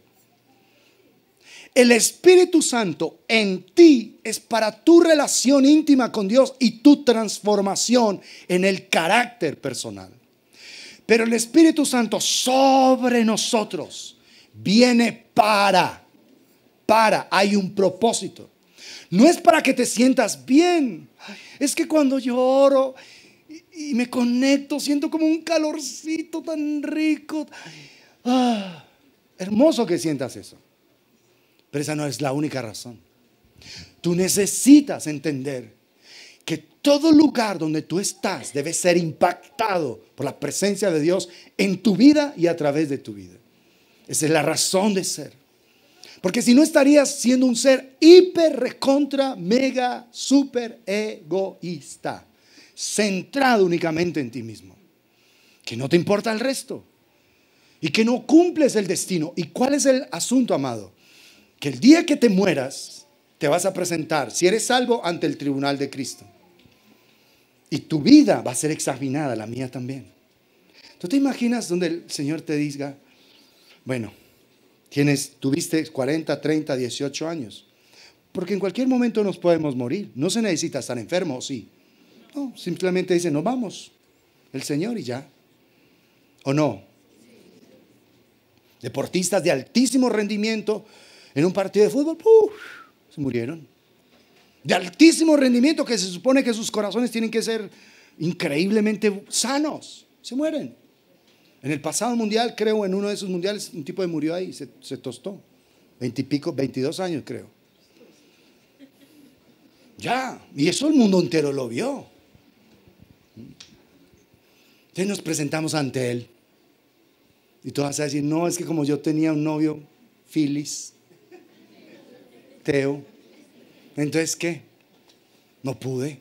El Espíritu Santo en ti es para tu relación íntima con Dios y tu transformación en el carácter personal. Pero el Espíritu Santo sobre nosotros Viene para, para, hay un propósito. No es para que te sientas bien. Es que cuando lloro y, y me conecto, siento como un calorcito tan rico. Ah, hermoso que sientas eso. Pero esa no es la única razón. Tú necesitas entender que todo lugar donde tú estás debe ser impactado por la presencia de Dios en tu vida y a través de tu vida. Esa es la razón de ser. Porque si no estarías siendo un ser hiper, recontra, mega, super egoísta, centrado únicamente en ti mismo, que no te importa el resto y que no cumples el destino. ¿Y cuál es el asunto, amado? Que el día que te mueras, te vas a presentar, si eres salvo, ante el tribunal de Cristo. Y tu vida va a ser examinada, la mía también. ¿Tú te imaginas donde el Señor te diga, bueno, tienes, tuviste 40, 30, 18 años. Porque en cualquier momento nos podemos morir. No se necesita estar enfermo, sí. No, simplemente dice, nos vamos. El Señor y ya. ¿O no? Deportistas de altísimo rendimiento en un partido de fútbol, ¡puf! se murieron. De altísimo rendimiento que se supone que sus corazones tienen que ser increíblemente sanos. Se mueren. En el pasado mundial, creo, en uno de esos mundiales, un tipo de murió ahí, se, tostó. Veintipico, veintidós años, creo. Ya, y eso el mundo entero lo vio. Entonces nos presentamos ante él. Y tú vas a decir, no, es que como yo tenía un novio, Filis, Teo, entonces ¿qué? No pude.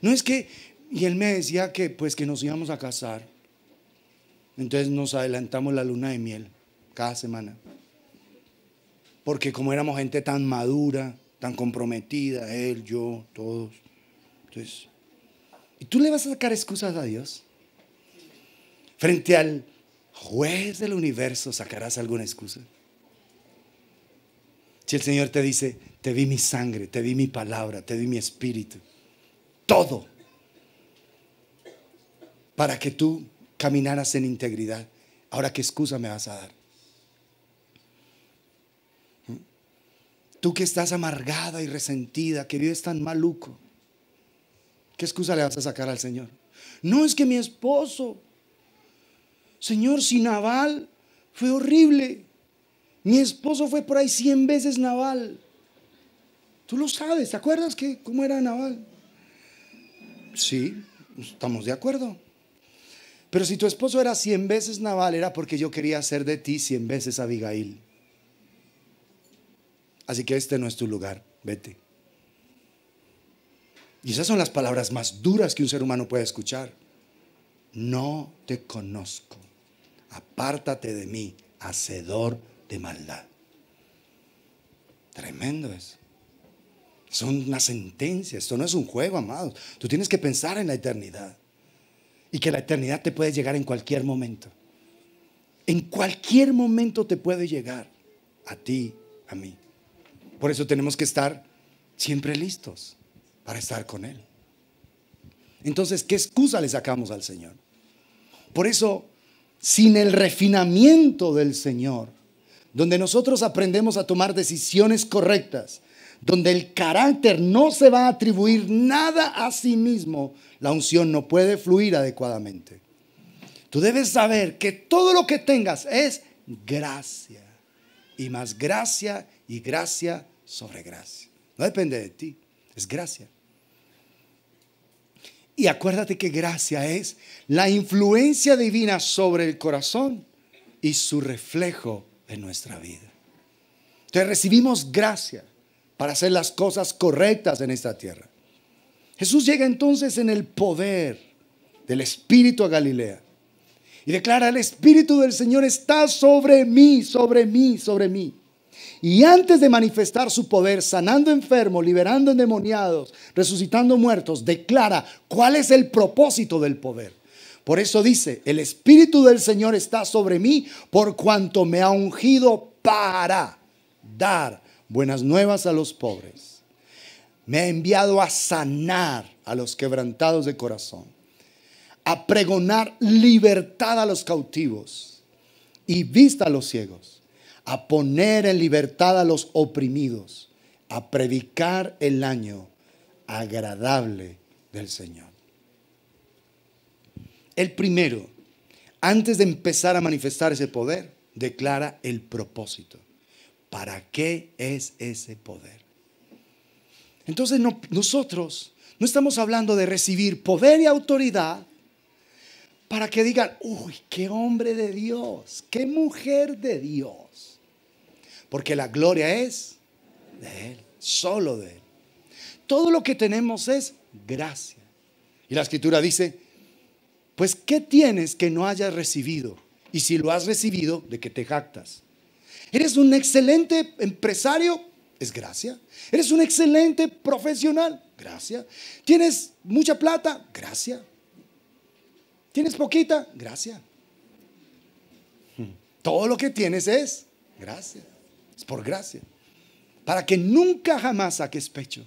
No es que, y él me decía que pues que nos íbamos a casar. Entonces nos adelantamos la luna de miel cada semana. Porque como éramos gente tan madura, tan comprometida, él, yo, todos. Entonces, ¿y tú le vas a sacar excusas a Dios? Frente al juez del universo, ¿sacarás alguna excusa? Si el Señor te dice, te di mi sangre, te di mi palabra, te di mi espíritu, todo, para que tú caminaras en integridad. Ahora, ¿qué excusa me vas a dar? Tú que estás amargada y resentida, que vives tan maluco, ¿qué excusa le vas a sacar al Señor? No es que mi esposo, Señor, si Naval fue horrible, mi esposo fue por ahí cien veces Naval. Tú lo sabes, ¿te acuerdas que, cómo era Naval? Sí, estamos de acuerdo. Pero si tu esposo era cien veces Naval, era porque yo quería hacer de ti cien veces Abigail. Así que este no es tu lugar, vete. Y esas son las palabras más duras que un ser humano puede escuchar. No te conozco. Apártate de mí, hacedor de maldad. Tremendo eso. Son una sentencia, esto no es un juego, amados. Tú tienes que pensar en la eternidad y que la eternidad te puede llegar en cualquier momento. En cualquier momento te puede llegar a ti, a mí. Por eso tenemos que estar siempre listos para estar con Él. Entonces, ¿qué excusa le sacamos al Señor? Por eso, sin el refinamiento del Señor, donde nosotros aprendemos a tomar decisiones correctas, donde el carácter no se va a atribuir nada a sí mismo, la unción no puede fluir adecuadamente. Tú debes saber que todo lo que tengas es gracia. Y más gracia y gracia sobre gracia. No depende de ti, es gracia. Y acuérdate que gracia es la influencia divina sobre el corazón y su reflejo en nuestra vida. Entonces recibimos gracia para hacer las cosas correctas en esta tierra. Jesús llega entonces en el poder del Espíritu a Galilea y declara, el Espíritu del Señor está sobre mí, sobre mí, sobre mí. Y antes de manifestar su poder, sanando enfermos, liberando endemoniados, resucitando muertos, declara cuál es el propósito del poder. Por eso dice, el Espíritu del Señor está sobre mí por cuanto me ha ungido para dar buenas nuevas a los pobres. Me ha enviado a sanar a los quebrantados de corazón, a pregonar libertad a los cautivos y vista a los ciegos, a poner en libertad a los oprimidos, a predicar el año agradable del Señor. El primero, antes de empezar a manifestar ese poder, declara el propósito. ¿Para qué es ese poder? Entonces nosotros no estamos hablando de recibir poder y autoridad para que digan, uy, qué hombre de Dios, qué mujer de Dios. Porque la gloria es de Él, solo de Él. Todo lo que tenemos es gracia. Y la escritura dice, pues ¿qué tienes que no hayas recibido? Y si lo has recibido, ¿de qué te jactas? Eres un excelente empresario, es gracia. Eres un excelente profesional, gracia. Tienes mucha plata, gracia. Tienes poquita, gracia. Todo lo que tienes es gracia. Es por gracia. Para que nunca jamás saques pecho.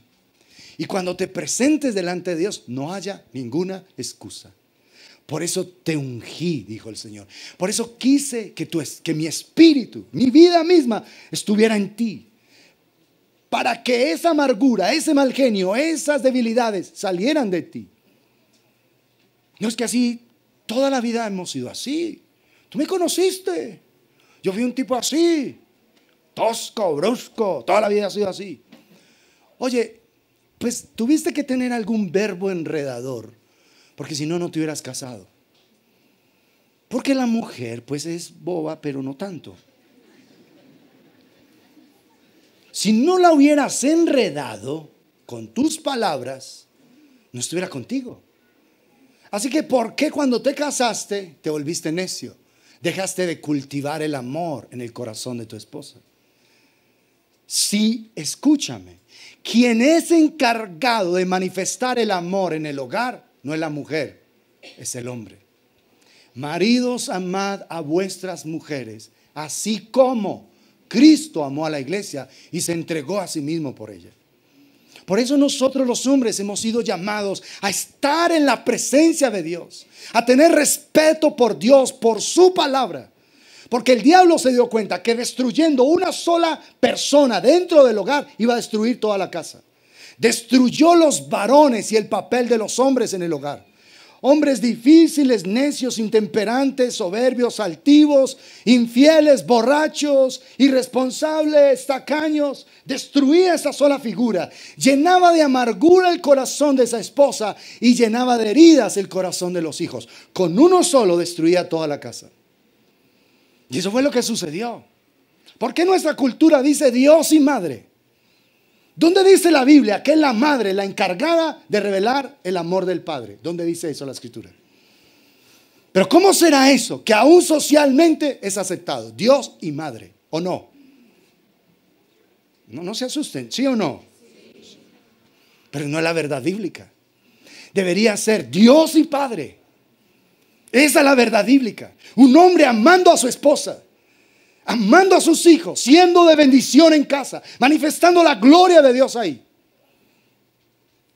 Y cuando te presentes delante de Dios, no haya ninguna excusa. Por eso te ungí, dijo el Señor. Por eso quise que, es, que mi espíritu, mi vida misma, estuviera en ti. Para que esa amargura, ese mal genio, esas debilidades salieran de ti. No es que así, toda la vida hemos sido así. Tú me conociste. Yo fui un tipo así. Tosco, brusco. Toda la vida ha sido así. Oye, pues tuviste que tener algún verbo enredador porque si no, no te hubieras casado. Porque la mujer, pues es boba, pero no tanto. Si no la hubieras enredado con tus palabras, no estuviera contigo. Así que, ¿por qué cuando te casaste te volviste necio? Dejaste de cultivar el amor en el corazón de tu esposa. Sí, escúchame. Quien es encargado de manifestar el amor en el hogar no es la mujer, es el hombre. Maridos, amad a vuestras mujeres, así como Cristo amó a la iglesia y se entregó a sí mismo por ella. Por eso nosotros los hombres hemos sido llamados a estar en la presencia de Dios, a tener respeto por Dios, por su palabra. Porque el diablo se dio cuenta que destruyendo una sola persona dentro del hogar iba a destruir toda la casa. Destruyó los varones y el papel de los hombres en el hogar. Hombres difíciles, necios, intemperantes, soberbios, altivos, infieles, borrachos, irresponsables, tacaños. Destruía esa sola figura. Llenaba de amargura el corazón de esa esposa y llenaba de heridas el corazón de los hijos. Con uno solo destruía toda la casa. Y eso fue lo que sucedió. ¿Por qué nuestra cultura dice Dios y madre? ¿Dónde dice la Biblia que es la madre la encargada de revelar el amor del Padre? ¿Dónde dice eso la Escritura? Pero ¿cómo será eso? Que aún socialmente es aceptado, Dios y madre, ¿o no? No, no se asusten, ¿sí o no? Pero no es la verdad bíblica. Debería ser Dios y Padre. Esa es la verdad bíblica. Un hombre amando a su esposa amando a sus hijos, siendo de bendición en casa, manifestando la gloria de Dios ahí.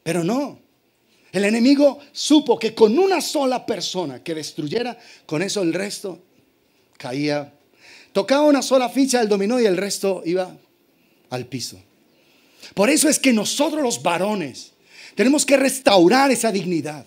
Pero no, el enemigo supo que con una sola persona que destruyera, con eso el resto caía. Tocaba una sola ficha del dominó y el resto iba al piso. Por eso es que nosotros los varones tenemos que restaurar esa dignidad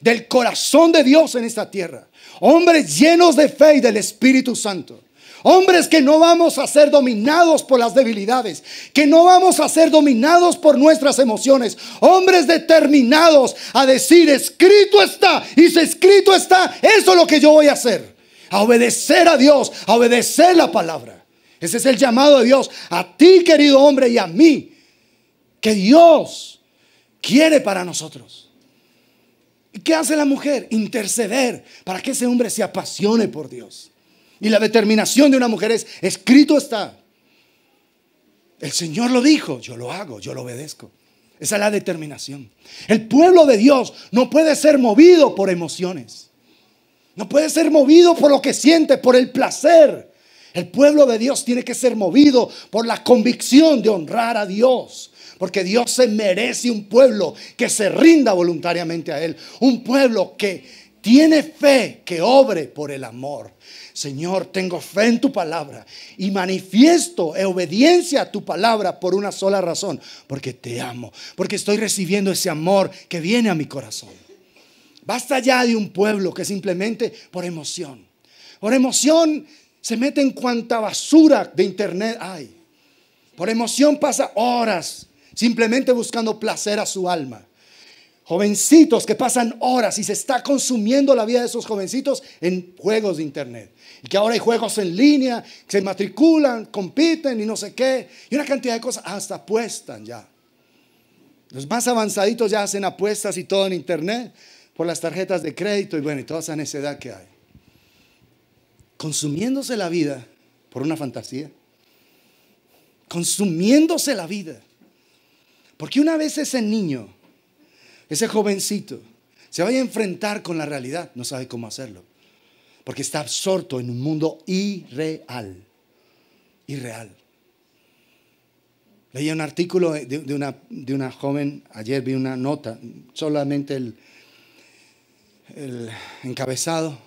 del corazón de Dios en esta tierra. Hombres llenos de fe y del Espíritu Santo Hombres que no vamos a ser dominados por las debilidades, que no vamos a ser dominados por nuestras emociones. Hombres determinados a decir, escrito está, y si escrito está, eso es lo que yo voy a hacer. A obedecer a Dios, a obedecer la palabra. Ese es el llamado de Dios a ti, querido hombre, y a mí, que Dios quiere para nosotros. ¿Y qué hace la mujer? Interceder para que ese hombre se apasione por Dios y la determinación de una mujer es, escrito está. El Señor lo dijo, yo lo hago, yo lo obedezco. Esa es la determinación. El pueblo de Dios no puede ser movido por emociones. No puede ser movido por lo que siente, por el placer. El pueblo de Dios tiene que ser movido por la convicción de honrar a Dios. Porque Dios se merece un pueblo que se rinda voluntariamente a Él. Un pueblo que tiene fe, que obre por el amor. Señor, tengo fe en tu palabra y manifiesto obediencia a tu palabra por una sola razón, porque te amo, porque estoy recibiendo ese amor que viene a mi corazón. Basta ya de un pueblo que simplemente por emoción, por emoción se mete en cuanta basura de internet hay. Por emoción pasa horas simplemente buscando placer a su alma jovencitos que pasan horas y se está consumiendo la vida de esos jovencitos en juegos de internet y que ahora hay juegos en línea, se matriculan, compiten y no sé qué, y una cantidad de cosas, hasta apuestan ya. Los más avanzaditos ya hacen apuestas y todo en internet por las tarjetas de crédito y bueno, y toda esa necedad que hay. Consumiéndose la vida por una fantasía. Consumiéndose la vida. Porque una vez ese niño, ese jovencito, se vaya a enfrentar con la realidad, no sabe cómo hacerlo. Porque está absorto en un mundo irreal. Irreal. Leía un artículo de, una, de una joven, ayer vi una nota, solamente el, el encabezado,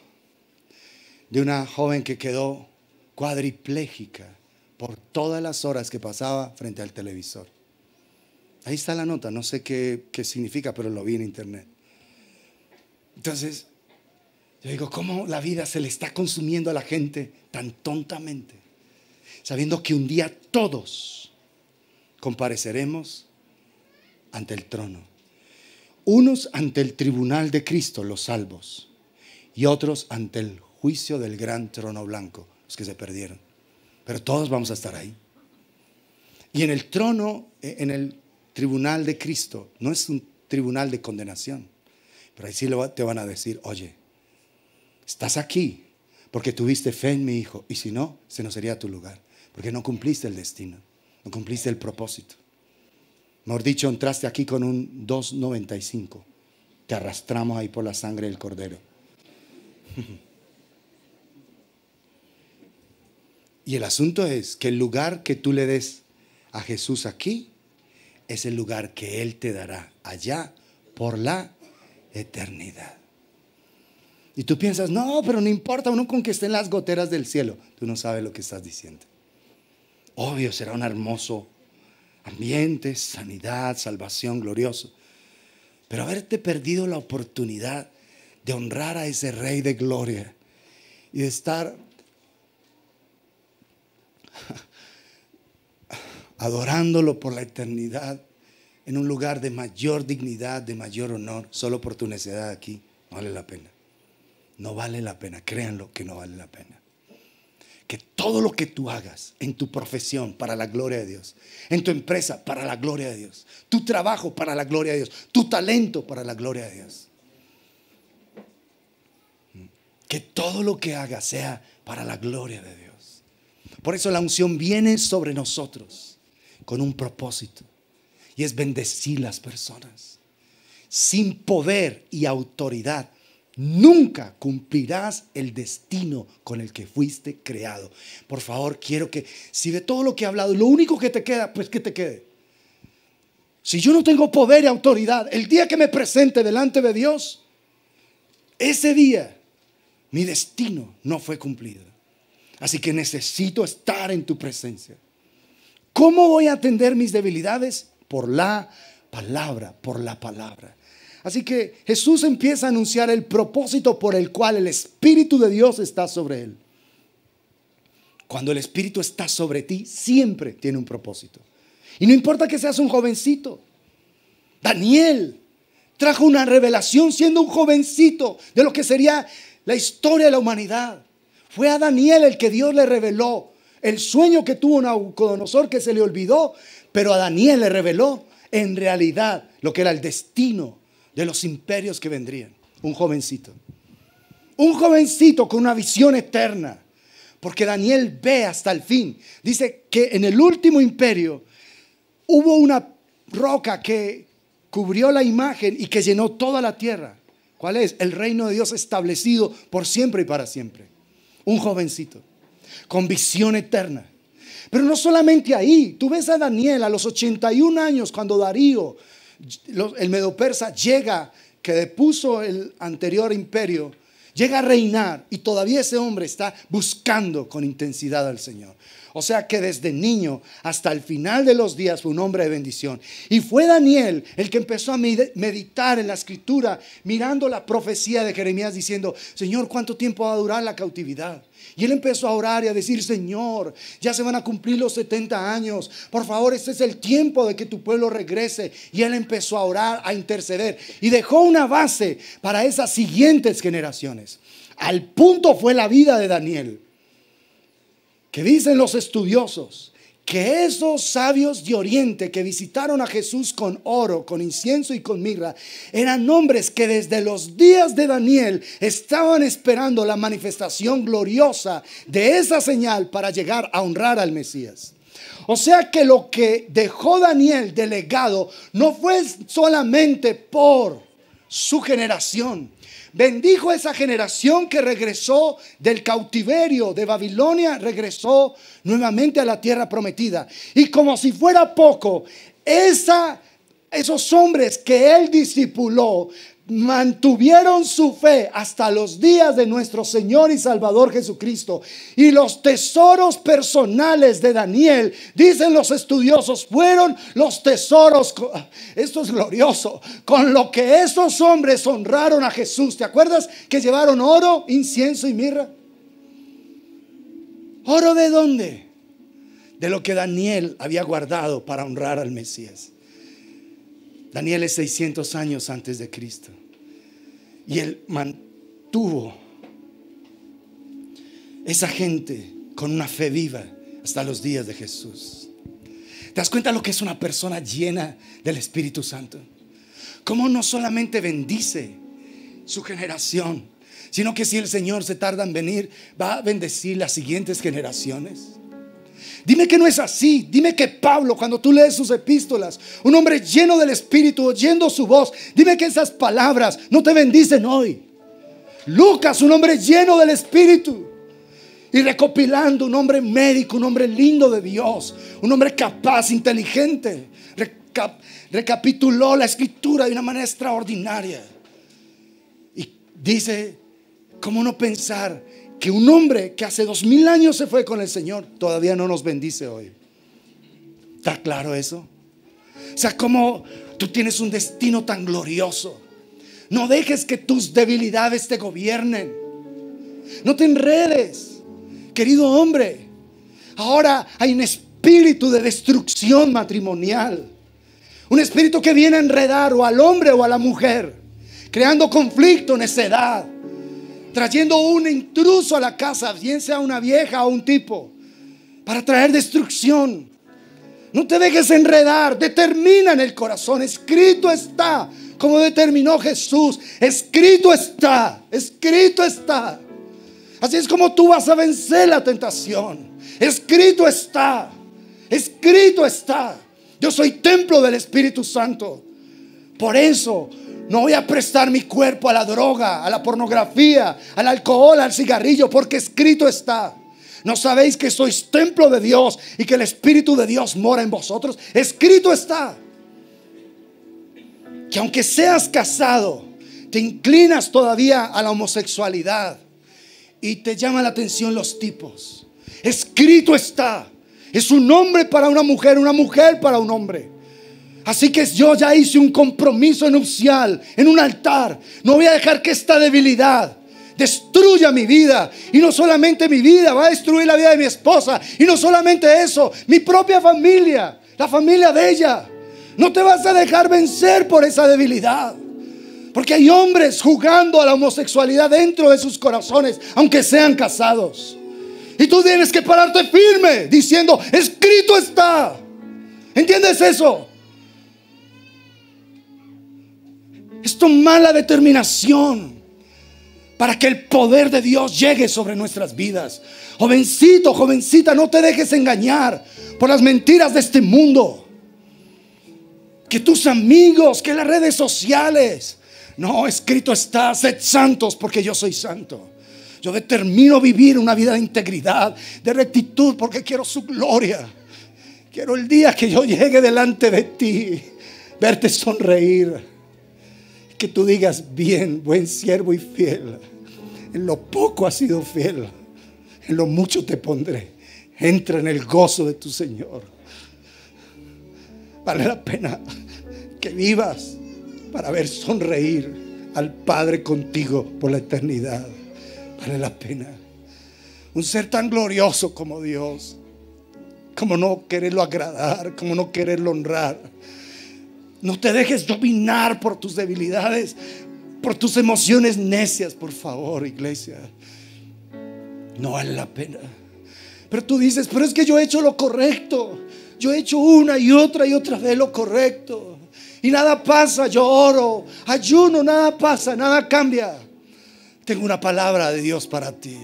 de una joven que quedó cuadripléjica por todas las horas que pasaba frente al televisor. Ahí está la nota, no sé qué, qué significa, pero lo vi en internet. Entonces, yo digo, ¿cómo la vida se le está consumiendo a la gente tan tontamente? Sabiendo que un día todos compareceremos ante el trono. Unos ante el tribunal de Cristo, los salvos, y otros ante el juicio del gran trono blanco, los que se perdieron. Pero todos vamos a estar ahí. Y en el trono, eh, en el tribunal de Cristo, no es un tribunal de condenación, pero ahí sí te van a decir, oye, estás aquí porque tuviste fe en mi hijo, y si no, se nos sería tu lugar, porque no cumpliste el destino, no cumpliste el propósito. Mejor dicho, entraste aquí con un 2.95, te arrastramos ahí por la sangre del cordero. Y el asunto es que el lugar que tú le des a Jesús aquí es el lugar que Él te dará allá por la eternidad. Y tú piensas, no, pero no importa, uno con que estén las goteras del cielo. Tú no sabes lo que estás diciendo. Obvio, será un hermoso ambiente, sanidad, salvación, glorioso. Pero haberte perdido la oportunidad de honrar a ese rey de gloria y de estar adorándolo por la eternidad en un lugar de mayor dignidad, de mayor honor, solo por tu necedad aquí, vale la pena. No vale la pena, créanlo que no vale la pena. Que todo lo que tú hagas en tu profesión para la gloria de Dios, en tu empresa para la gloria de Dios, tu trabajo para la gloria de Dios, tu talento para la gloria de Dios. Que todo lo que hagas sea para la gloria de Dios. Por eso la unción viene sobre nosotros con un propósito y es bendecir las personas sin poder y autoridad nunca cumplirás el destino con el que fuiste creado. Por favor, quiero que, si de todo lo que he hablado, lo único que te queda, pues que te quede. Si yo no tengo poder y autoridad, el día que me presente delante de Dios, ese día mi destino no fue cumplido. Así que necesito estar en tu presencia. ¿Cómo voy a atender mis debilidades? Por la palabra, por la palabra. Así que Jesús empieza a anunciar el propósito por el cual el Espíritu de Dios está sobre él. Cuando el Espíritu está sobre ti, siempre tiene un propósito. Y no importa que seas un jovencito. Daniel trajo una revelación siendo un jovencito de lo que sería la historia de la humanidad. Fue a Daniel el que Dios le reveló el sueño que tuvo Nabucodonosor que se le olvidó, pero a Daniel le reveló en realidad lo que era el destino de los imperios que vendrían. Un jovencito. Un jovencito con una visión eterna. Porque Daniel ve hasta el fin. Dice que en el último imperio hubo una roca que cubrió la imagen y que llenó toda la tierra. ¿Cuál es? El reino de Dios establecido por siempre y para siempre. Un jovencito con visión eterna. Pero no solamente ahí, tú ves a Daniel a los 81 años cuando Darío el Persa llega, que depuso el anterior imperio, llega a reinar y todavía ese hombre está buscando con intensidad al Señor. O sea que desde niño hasta el final de los días fue un hombre de bendición. Y fue Daniel el que empezó a meditar en la escritura, mirando la profecía de Jeremías, diciendo, Señor, ¿cuánto tiempo va a durar la cautividad? Y él empezó a orar y a decir, Señor, ya se van a cumplir los 70 años. Por favor, este es el tiempo de que tu pueblo regrese. Y él empezó a orar, a interceder. Y dejó una base para esas siguientes generaciones. Al punto fue la vida de Daniel que dicen los estudiosos que esos sabios de Oriente que visitaron a Jesús con oro, con incienso y con mirra, eran hombres que desde los días de Daniel estaban esperando la manifestación gloriosa de esa señal para llegar a honrar al Mesías. O sea que lo que dejó Daniel delegado no fue solamente por su generación, Bendijo esa generación que regresó del cautiverio de Babilonia, regresó nuevamente a la tierra prometida. Y como si fuera poco, esa, esos hombres que él discipuló mantuvieron su fe hasta los días de nuestro Señor y Salvador Jesucristo. Y los tesoros personales de Daniel, dicen los estudiosos, fueron los tesoros, esto es glorioso, con lo que esos hombres honraron a Jesús. ¿Te acuerdas que llevaron oro, incienso y mirra? ¿Oro de dónde? De lo que Daniel había guardado para honrar al Mesías. Daniel es 600 años antes de Cristo. Y él mantuvo esa gente con una fe viva hasta los días de Jesús. ¿Te das cuenta lo que es una persona llena del Espíritu Santo? como no solamente bendice su generación, sino que si el Señor se tarda en venir, va a bendecir las siguientes generaciones. Dime que no es así. Dime que Pablo, cuando tú lees sus epístolas, un hombre lleno del Espíritu, oyendo su voz, dime que esas palabras no te bendicen hoy. Lucas, un hombre lleno del Espíritu. Y recopilando un hombre médico, un hombre lindo de Dios, un hombre capaz, inteligente, recapituló la escritura de una manera extraordinaria. Y dice, ¿cómo no pensar que un hombre que hace dos mil años se fue con el Señor todavía no nos bendice hoy. ¿Está claro eso? O sea, como tú tienes un destino tan glorioso. No dejes que tus debilidades te gobiernen. No te enredes, querido hombre. Ahora hay un espíritu de destrucción matrimonial. Un espíritu que viene a enredar o al hombre o a la mujer, creando conflicto, en edad trayendo un intruso a la casa, bien sea una vieja o un tipo, para traer destrucción. No te dejes enredar, determina en el corazón, escrito está, como determinó Jesús, escrito está, escrito está. Así es como tú vas a vencer la tentación, escrito está, escrito está. Yo soy templo del Espíritu Santo. Por eso no voy a prestar mi cuerpo a la droga, a la pornografía, al alcohol, al cigarrillo, porque escrito está. No sabéis que sois templo de Dios y que el Espíritu de Dios mora en vosotros. Escrito está. Que aunque seas casado, te inclinas todavía a la homosexualidad y te llama la atención los tipos. Escrito está. Es un hombre para una mujer, una mujer para un hombre. Así que yo ya hice un compromiso nupcial en un altar. No voy a dejar que esta debilidad destruya mi vida. Y no solamente mi vida, va a destruir la vida de mi esposa. Y no solamente eso, mi propia familia, la familia de ella. No te vas a dejar vencer por esa debilidad. Porque hay hombres jugando a la homosexualidad dentro de sus corazones, aunque sean casados. Y tú tienes que pararte firme diciendo, escrito está. ¿Entiendes eso? Es mala determinación para que el poder de Dios llegue sobre nuestras vidas. Jovencito, jovencita, no te dejes engañar por las mentiras de este mundo. Que tus amigos, que las redes sociales. No, escrito está, sed santos porque yo soy santo. Yo determino vivir una vida de integridad, de rectitud, porque quiero su gloria. Quiero el día que yo llegue delante de ti, verte sonreír tú digas, bien, buen siervo y fiel. En lo poco has sido fiel, en lo mucho te pondré. Entra en el gozo de tu Señor. Vale la pena que vivas para ver sonreír al Padre contigo por la eternidad. Vale la pena. Un ser tan glorioso como Dios, como no quererlo agradar, como no quererlo honrar no te dejes dominar por tus debilidades, por tus emociones necias, por favor, iglesia. No vale la pena. Pero tú dices, pero es que yo he hecho lo correcto. Yo he hecho una y otra y otra vez lo correcto. Y nada pasa, yo oro, ayuno, nada pasa, nada cambia. Tengo una palabra de Dios para ti.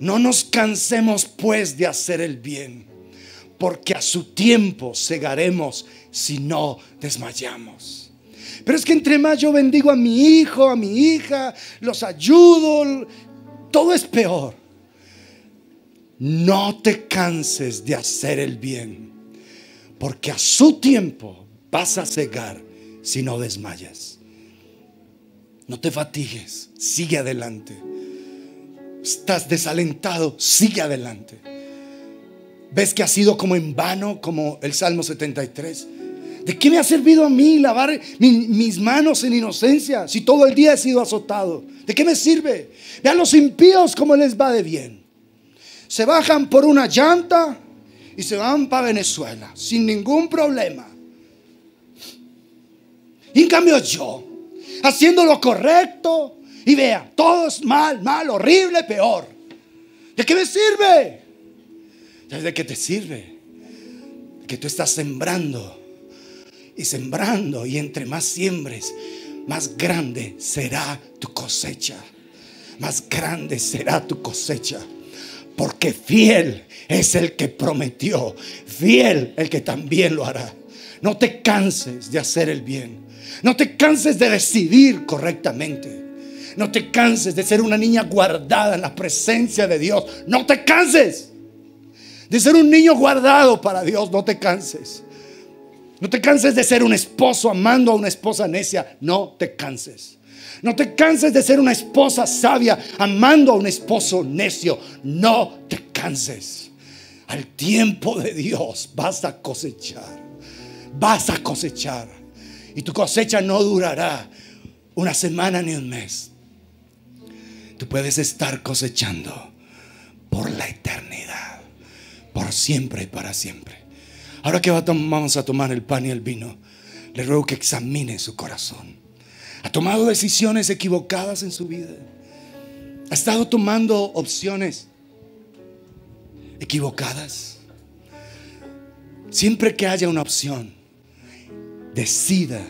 No nos cansemos pues de hacer el bien, porque a su tiempo segaremos si no desmayamos. Pero es que entre más yo bendigo a mi hijo, a mi hija, los ayudo, todo es peor. No te canses de hacer el bien, porque a su tiempo vas a cegar si no desmayas. No te fatigues, sigue adelante. Estás desalentado, sigue adelante. ¿Ves que ha sido como en vano, como el Salmo 73? ¿De qué me ha servido a mí lavar mis manos en inocencia si todo el día he sido azotado? ¿De qué me sirve? Vean los impíos cómo les va de bien. Se bajan por una llanta y se van para Venezuela sin ningún problema. Y en cambio yo, haciendo lo correcto, y vean, todo es mal, mal, horrible, peor. ¿De qué me sirve? ¿De qué te sirve? Que tú estás sembrando y sembrando. Y entre más siembres, más grande será tu cosecha. Más grande será tu cosecha. Porque fiel es el que prometió. Fiel el que también lo hará. No te canses de hacer el bien. No te canses de decidir correctamente. No te canses de ser una niña guardada en la presencia de Dios. No te canses de ser un niño guardado para Dios. No te canses. No te canses de ser un esposo amando a una esposa necia. No te canses. No te canses de ser una esposa sabia amando a un esposo necio. No te canses. Al tiempo de Dios vas a cosechar. Vas a cosechar. Y tu cosecha no durará una semana ni un mes. Tú puedes estar cosechando por la eternidad. Por siempre y para siempre. Ahora que vamos a tomar el pan y el vino, le ruego que examine su corazón. Ha tomado decisiones equivocadas en su vida. Ha estado tomando opciones equivocadas. Siempre que haya una opción, decida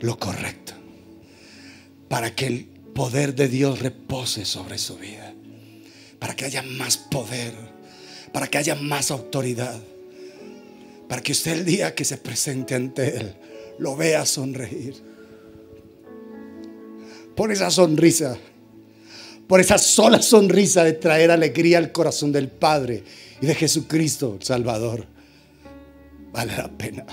lo correcto para que el poder de Dios repose sobre su vida, para que haya más poder, para que haya más autoridad para que usted el día que se presente ante Él lo vea sonreír. Por esa sonrisa, por esa sola sonrisa de traer alegría al corazón del Padre y de Jesucristo, Salvador, vale la pena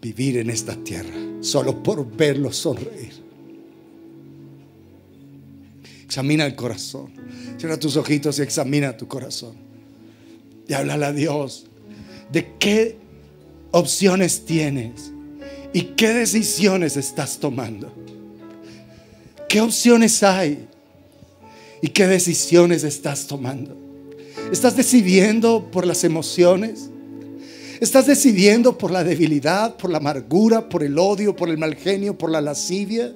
vivir en esta tierra, solo por verlo sonreír. Examina el corazón. Cierra tus ojitos y examina tu corazón. Y háblale a Dios de qué opciones tienes y qué decisiones estás tomando. ¿Qué opciones hay? ¿Y qué decisiones estás tomando? ¿Estás decidiendo por las emociones? ¿Estás decidiendo por la debilidad, por la amargura, por el odio, por el mal genio, por la lascivia,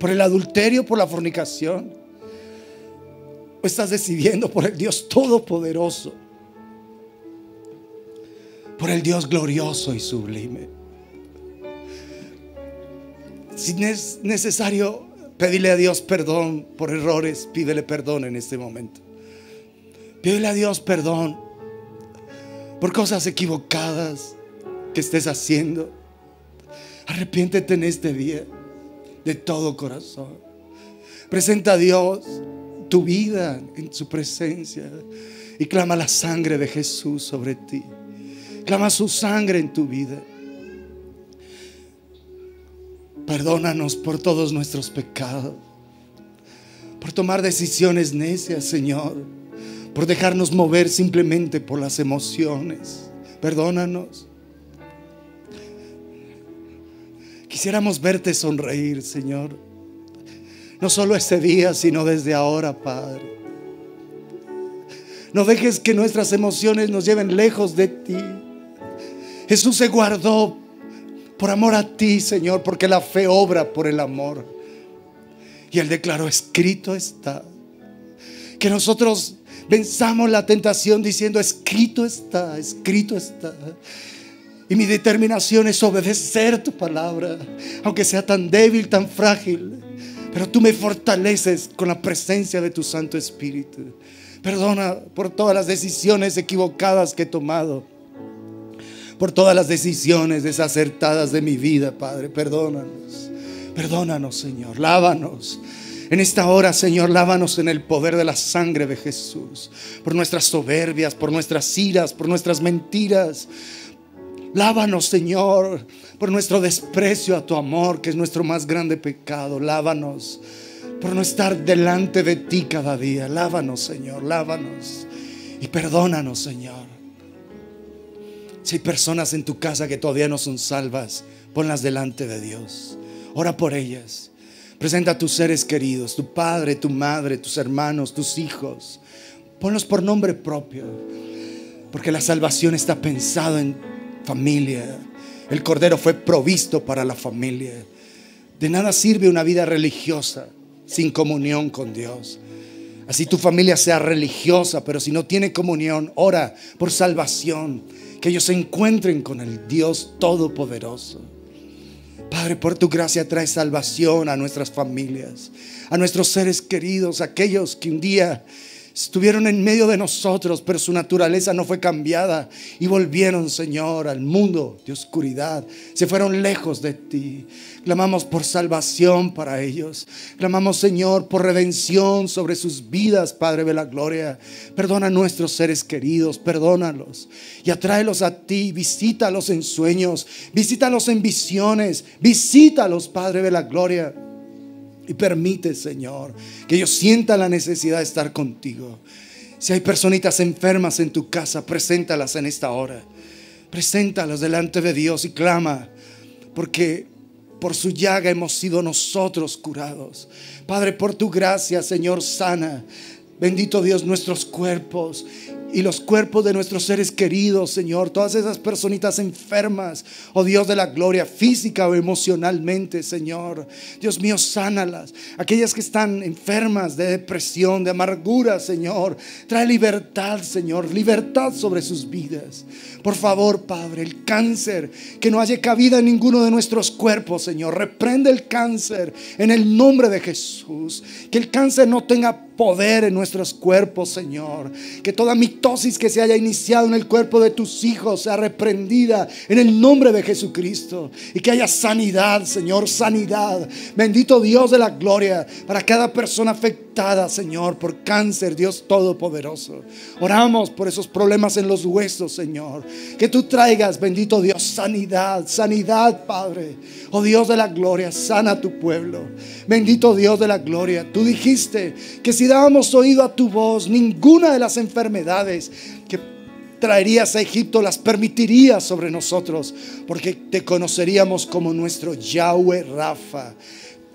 por el adulterio, por la fornicación? ¿O estás decidiendo por el Dios Todopoderoso? por el Dios glorioso y sublime. Si es necesario pedirle a Dios perdón por errores, pídele perdón en este momento. Pídele a Dios perdón por cosas equivocadas que estés haciendo. Arrepiéntete en este día de todo corazón. Presenta a Dios tu vida en su presencia y clama la sangre de Jesús sobre ti clama su sangre en tu vida. Perdónanos por todos nuestros pecados, por tomar decisiones necias, Señor, por dejarnos mover simplemente por las emociones. Perdónanos. Quisiéramos verte sonreír, Señor. No solo este día, sino desde ahora, Padre. No dejes que nuestras emociones nos lleven lejos de ti. Jesús se guardó por amor a ti, Señor, porque la fe obra por el amor. Y él declaró, escrito está. Que nosotros venzamos la tentación diciendo, escrito está, escrito está. Y mi determinación es obedecer tu palabra, aunque sea tan débil, tan frágil. Pero tú me fortaleces con la presencia de tu Santo Espíritu. Perdona por todas las decisiones equivocadas que he tomado por todas las decisiones desacertadas de mi vida, Padre. Perdónanos, perdónanos, Señor, lávanos. En esta hora, Señor, lávanos en el poder de la sangre de Jesús, por nuestras soberbias, por nuestras iras, por nuestras mentiras. Lávanos, Señor, por nuestro desprecio a tu amor, que es nuestro más grande pecado. Lávanos por no estar delante de ti cada día. Lávanos, Señor, lávanos. Y perdónanos, Señor. Si hay personas en tu casa que todavía no son salvas, ponlas delante de Dios. Ora por ellas. Presenta a tus seres queridos, tu padre, tu madre, tus hermanos, tus hijos. Ponlos por nombre propio. Porque la salvación está pensada en familia. El Cordero fue provisto para la familia. De nada sirve una vida religiosa sin comunión con Dios. Así tu familia sea religiosa, pero si no tiene comunión, ora por salvación que ellos se encuentren con el Dios Todopoderoso. Padre, por tu gracia trae salvación a nuestras familias, a nuestros seres queridos, aquellos que un día Estuvieron en medio de nosotros, pero su naturaleza no fue cambiada. Y volvieron, Señor, al mundo de oscuridad. Se fueron lejos de ti. Clamamos por salvación para ellos. Clamamos, Señor, por redención sobre sus vidas, Padre de la Gloria. Perdona a nuestros seres queridos, perdónalos. Y atráelos a ti. Visítalos en sueños, visítalos en visiones, visítalos, Padre de la Gloria. Y permite, Señor, que yo sienta la necesidad de estar contigo. Si hay personitas enfermas en tu casa, preséntalas en esta hora. Preséntalas delante de Dios y clama, porque por su llaga hemos sido nosotros curados. Padre, por tu gracia, Señor, sana. Bendito Dios, nuestros cuerpos y los cuerpos de nuestros seres queridos, Señor, todas esas personitas enfermas, oh Dios de la gloria, física o emocionalmente, Señor. Dios mío, sánalas. Aquellas que están enfermas de depresión, de amargura, Señor, trae libertad, Señor, libertad sobre sus vidas. Por favor, Padre, el cáncer, que no haya cabida en ninguno de nuestros cuerpos, Señor. Reprende el cáncer en el nombre de Jesús. Que el cáncer no tenga poder en nuestros cuerpos, Señor. Que toda mi que se haya iniciado en el cuerpo de tus hijos sea reprendida en el nombre de Jesucristo. Y que haya sanidad, Señor, sanidad. Bendito Dios de la gloria para cada persona afectada, Señor, por cáncer, Dios Todopoderoso. Oramos por esos problemas en los huesos, Señor. Que tú traigas, bendito Dios, sanidad, sanidad, Padre. Oh Dios de la gloria, sana a tu pueblo. Bendito Dios de la gloria, tú dijiste que si dábamos oído a tu voz, ninguna de las enfermedades que traerías a Egipto las permitirías sobre nosotros, porque te conoceríamos como nuestro Yahweh Rafa,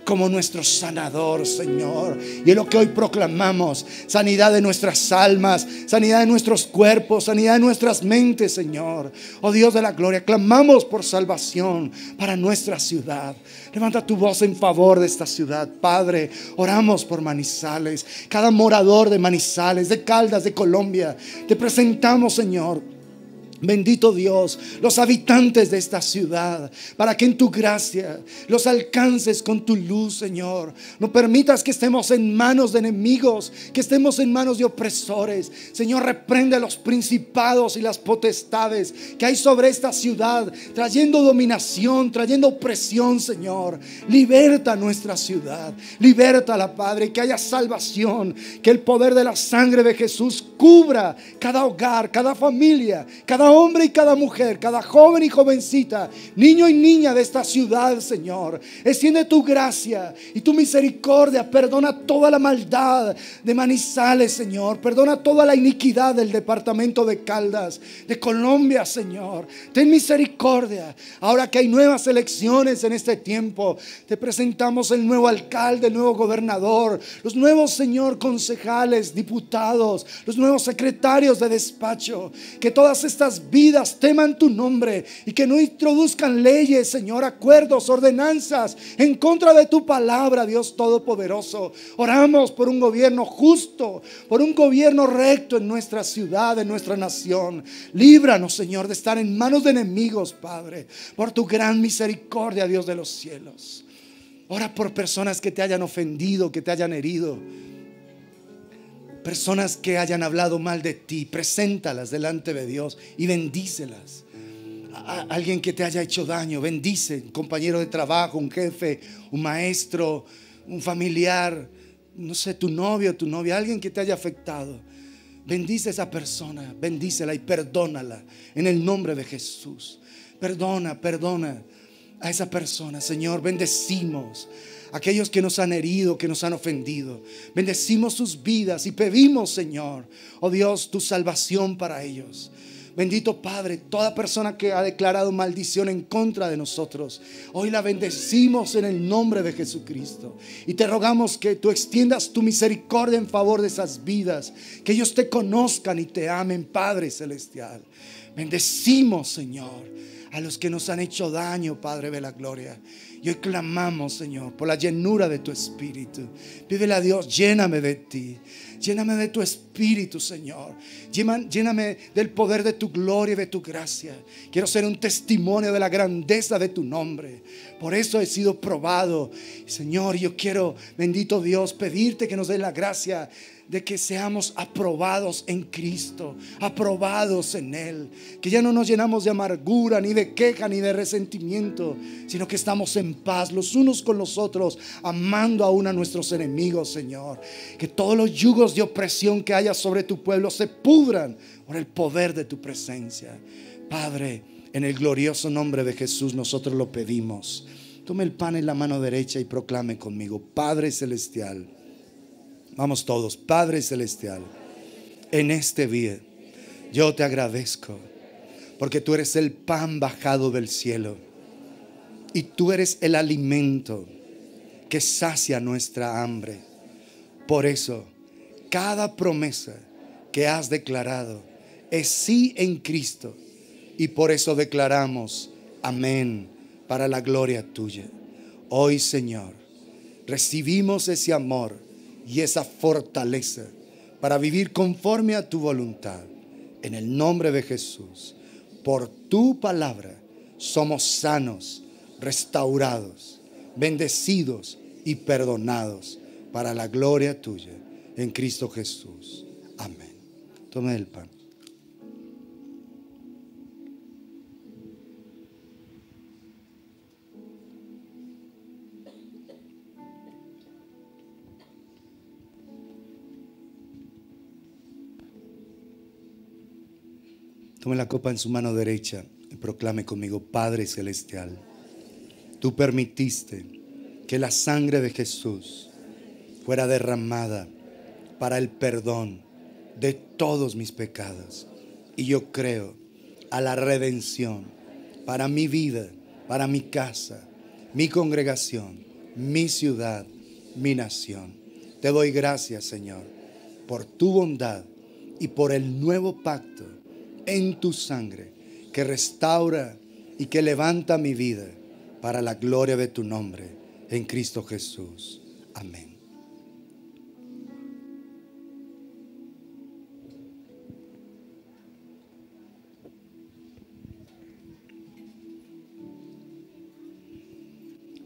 como nuestro sanador, Señor. Y es lo que hoy proclamamos, sanidad de nuestras almas, sanidad de nuestros cuerpos, sanidad de nuestras mentes, Señor. Oh Dios de la gloria, clamamos por salvación para nuestra ciudad. Levanta tu voz en favor de esta ciudad, Padre. Oramos por Manizales, cada morador de Manizales, de Caldas, de Colombia. Te presentamos, Señor Bendito Dios, los habitantes de esta ciudad, para que en tu gracia los alcances con tu luz, Señor. No permitas que estemos en manos de enemigos, que estemos en manos de opresores. Señor, reprende los principados y las potestades que hay sobre esta ciudad, trayendo dominación, trayendo opresión, Señor. Liberta nuestra ciudad, liberta la Padre, que haya salvación, que el poder de la sangre de Jesús cubra cada hogar, cada familia, cada hombre y cada mujer, cada joven y jovencita, niño y niña de esta ciudad, Señor. Extiende tu gracia y tu misericordia. Perdona toda la maldad de Manizales, Señor. Perdona toda la iniquidad del departamento de Caldas, de Colombia, Señor. Ten misericordia. Ahora que hay nuevas elecciones en este tiempo, te presentamos el nuevo alcalde, el nuevo gobernador, los nuevos, Señor, concejales, diputados, los nuevos secretarios de despacho. Que todas estas vidas teman tu nombre y que no introduzcan leyes, Señor, acuerdos, ordenanzas en contra de tu palabra, Dios Todopoderoso. Oramos por un gobierno justo, por un gobierno recto en nuestra ciudad, en nuestra nación. Líbranos, Señor, de estar en manos de enemigos, Padre, por tu gran misericordia, Dios de los cielos. Ora por personas que te hayan ofendido, que te hayan herido. Personas que hayan hablado mal de ti, preséntalas delante de Dios y bendícelas. alguien que te haya hecho daño, bendice. Un compañero de trabajo, un jefe, un maestro, un familiar, no sé, tu novio, tu novia, alguien que te haya afectado. Bendice a esa persona, bendícela y perdónala en el nombre de Jesús. Perdona, perdona a esa persona, Señor. Bendecimos aquellos que nos han herido, que nos han ofendido. Bendecimos sus vidas y pedimos, Señor, oh Dios, tu salvación para ellos. Bendito Padre, toda persona que ha declarado maldición en contra de nosotros, hoy la bendecimos en el nombre de Jesucristo. Y te rogamos que tú extiendas tu misericordia en favor de esas vidas, que ellos te conozcan y te amen, Padre Celestial. Bendecimos, Señor, a los que nos han hecho daño, Padre de la Gloria. Y clamamos, Señor, por la llenura de tu espíritu. Pídele a Dios, lléname de ti. Lléname de tu espíritu, Señor. Lléname del poder de tu gloria y de tu gracia. Quiero ser un testimonio de la grandeza de tu nombre. Por eso he sido probado. Señor, yo quiero, bendito Dios, pedirte que nos dé la gracia de que seamos aprobados en Cristo, aprobados en Él, que ya no nos llenamos de amargura, ni de queja, ni de resentimiento, sino que estamos en paz los unos con los otros, amando aún a nuestros enemigos, Señor. Que todos los yugos de opresión que haya sobre tu pueblo se pudran por el poder de tu presencia. Padre, en el glorioso nombre de Jesús nosotros lo pedimos. Tome el pan en la mano derecha y proclame conmigo, Padre Celestial Vamos todos, Padre Celestial, en este día yo te agradezco porque tú eres el pan bajado del cielo y tú eres el alimento que sacia nuestra hambre. Por eso, cada promesa que has declarado es sí en Cristo y por eso declaramos amén para la gloria tuya. Hoy, Señor, recibimos ese amor y esa fortaleza para vivir conforme a tu voluntad. En el nombre de Jesús, por tu palabra, somos sanos, restaurados, bendecidos y perdonados para la gloria tuya en Cristo Jesús. Amén. Toma el pan. Tome la copa en su mano derecha y proclame conmigo, Padre Celestial, tú permitiste que la sangre de Jesús fuera derramada para el perdón de todos mis pecados. Y yo creo a la redención para mi vida, para mi casa, mi congregación, mi ciudad, mi nación. Te doy gracias, Señor, por tu bondad y por el nuevo pacto en tu sangre que restaura y que levanta mi vida para la gloria de tu nombre en Cristo Jesús. Amén.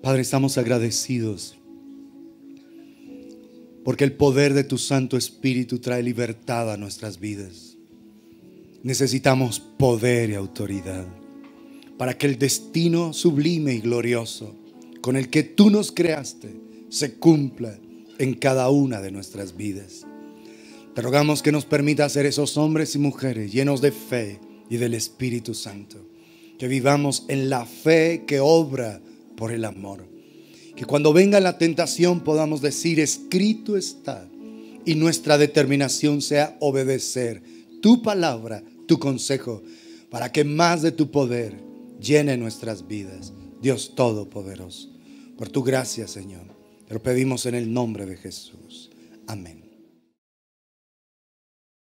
Padre, estamos agradecidos porque el poder de tu Santo Espíritu trae libertad a nuestras vidas necesitamos poder y autoridad para que el destino sublime y glorioso con el que tú nos creaste se cumpla en cada una de nuestras vidas. Te rogamos que nos permita ser esos hombres y mujeres llenos de fe y del Espíritu Santo, que vivamos en la fe que obra por el amor, que cuando venga la tentación podamos decir, escrito está, y nuestra determinación sea obedecer tu palabra tu consejo, para que más de tu poder llene nuestras vidas. Dios Todopoderoso, por tu gracia, Señor, te lo pedimos en el nombre de Jesús. Amén.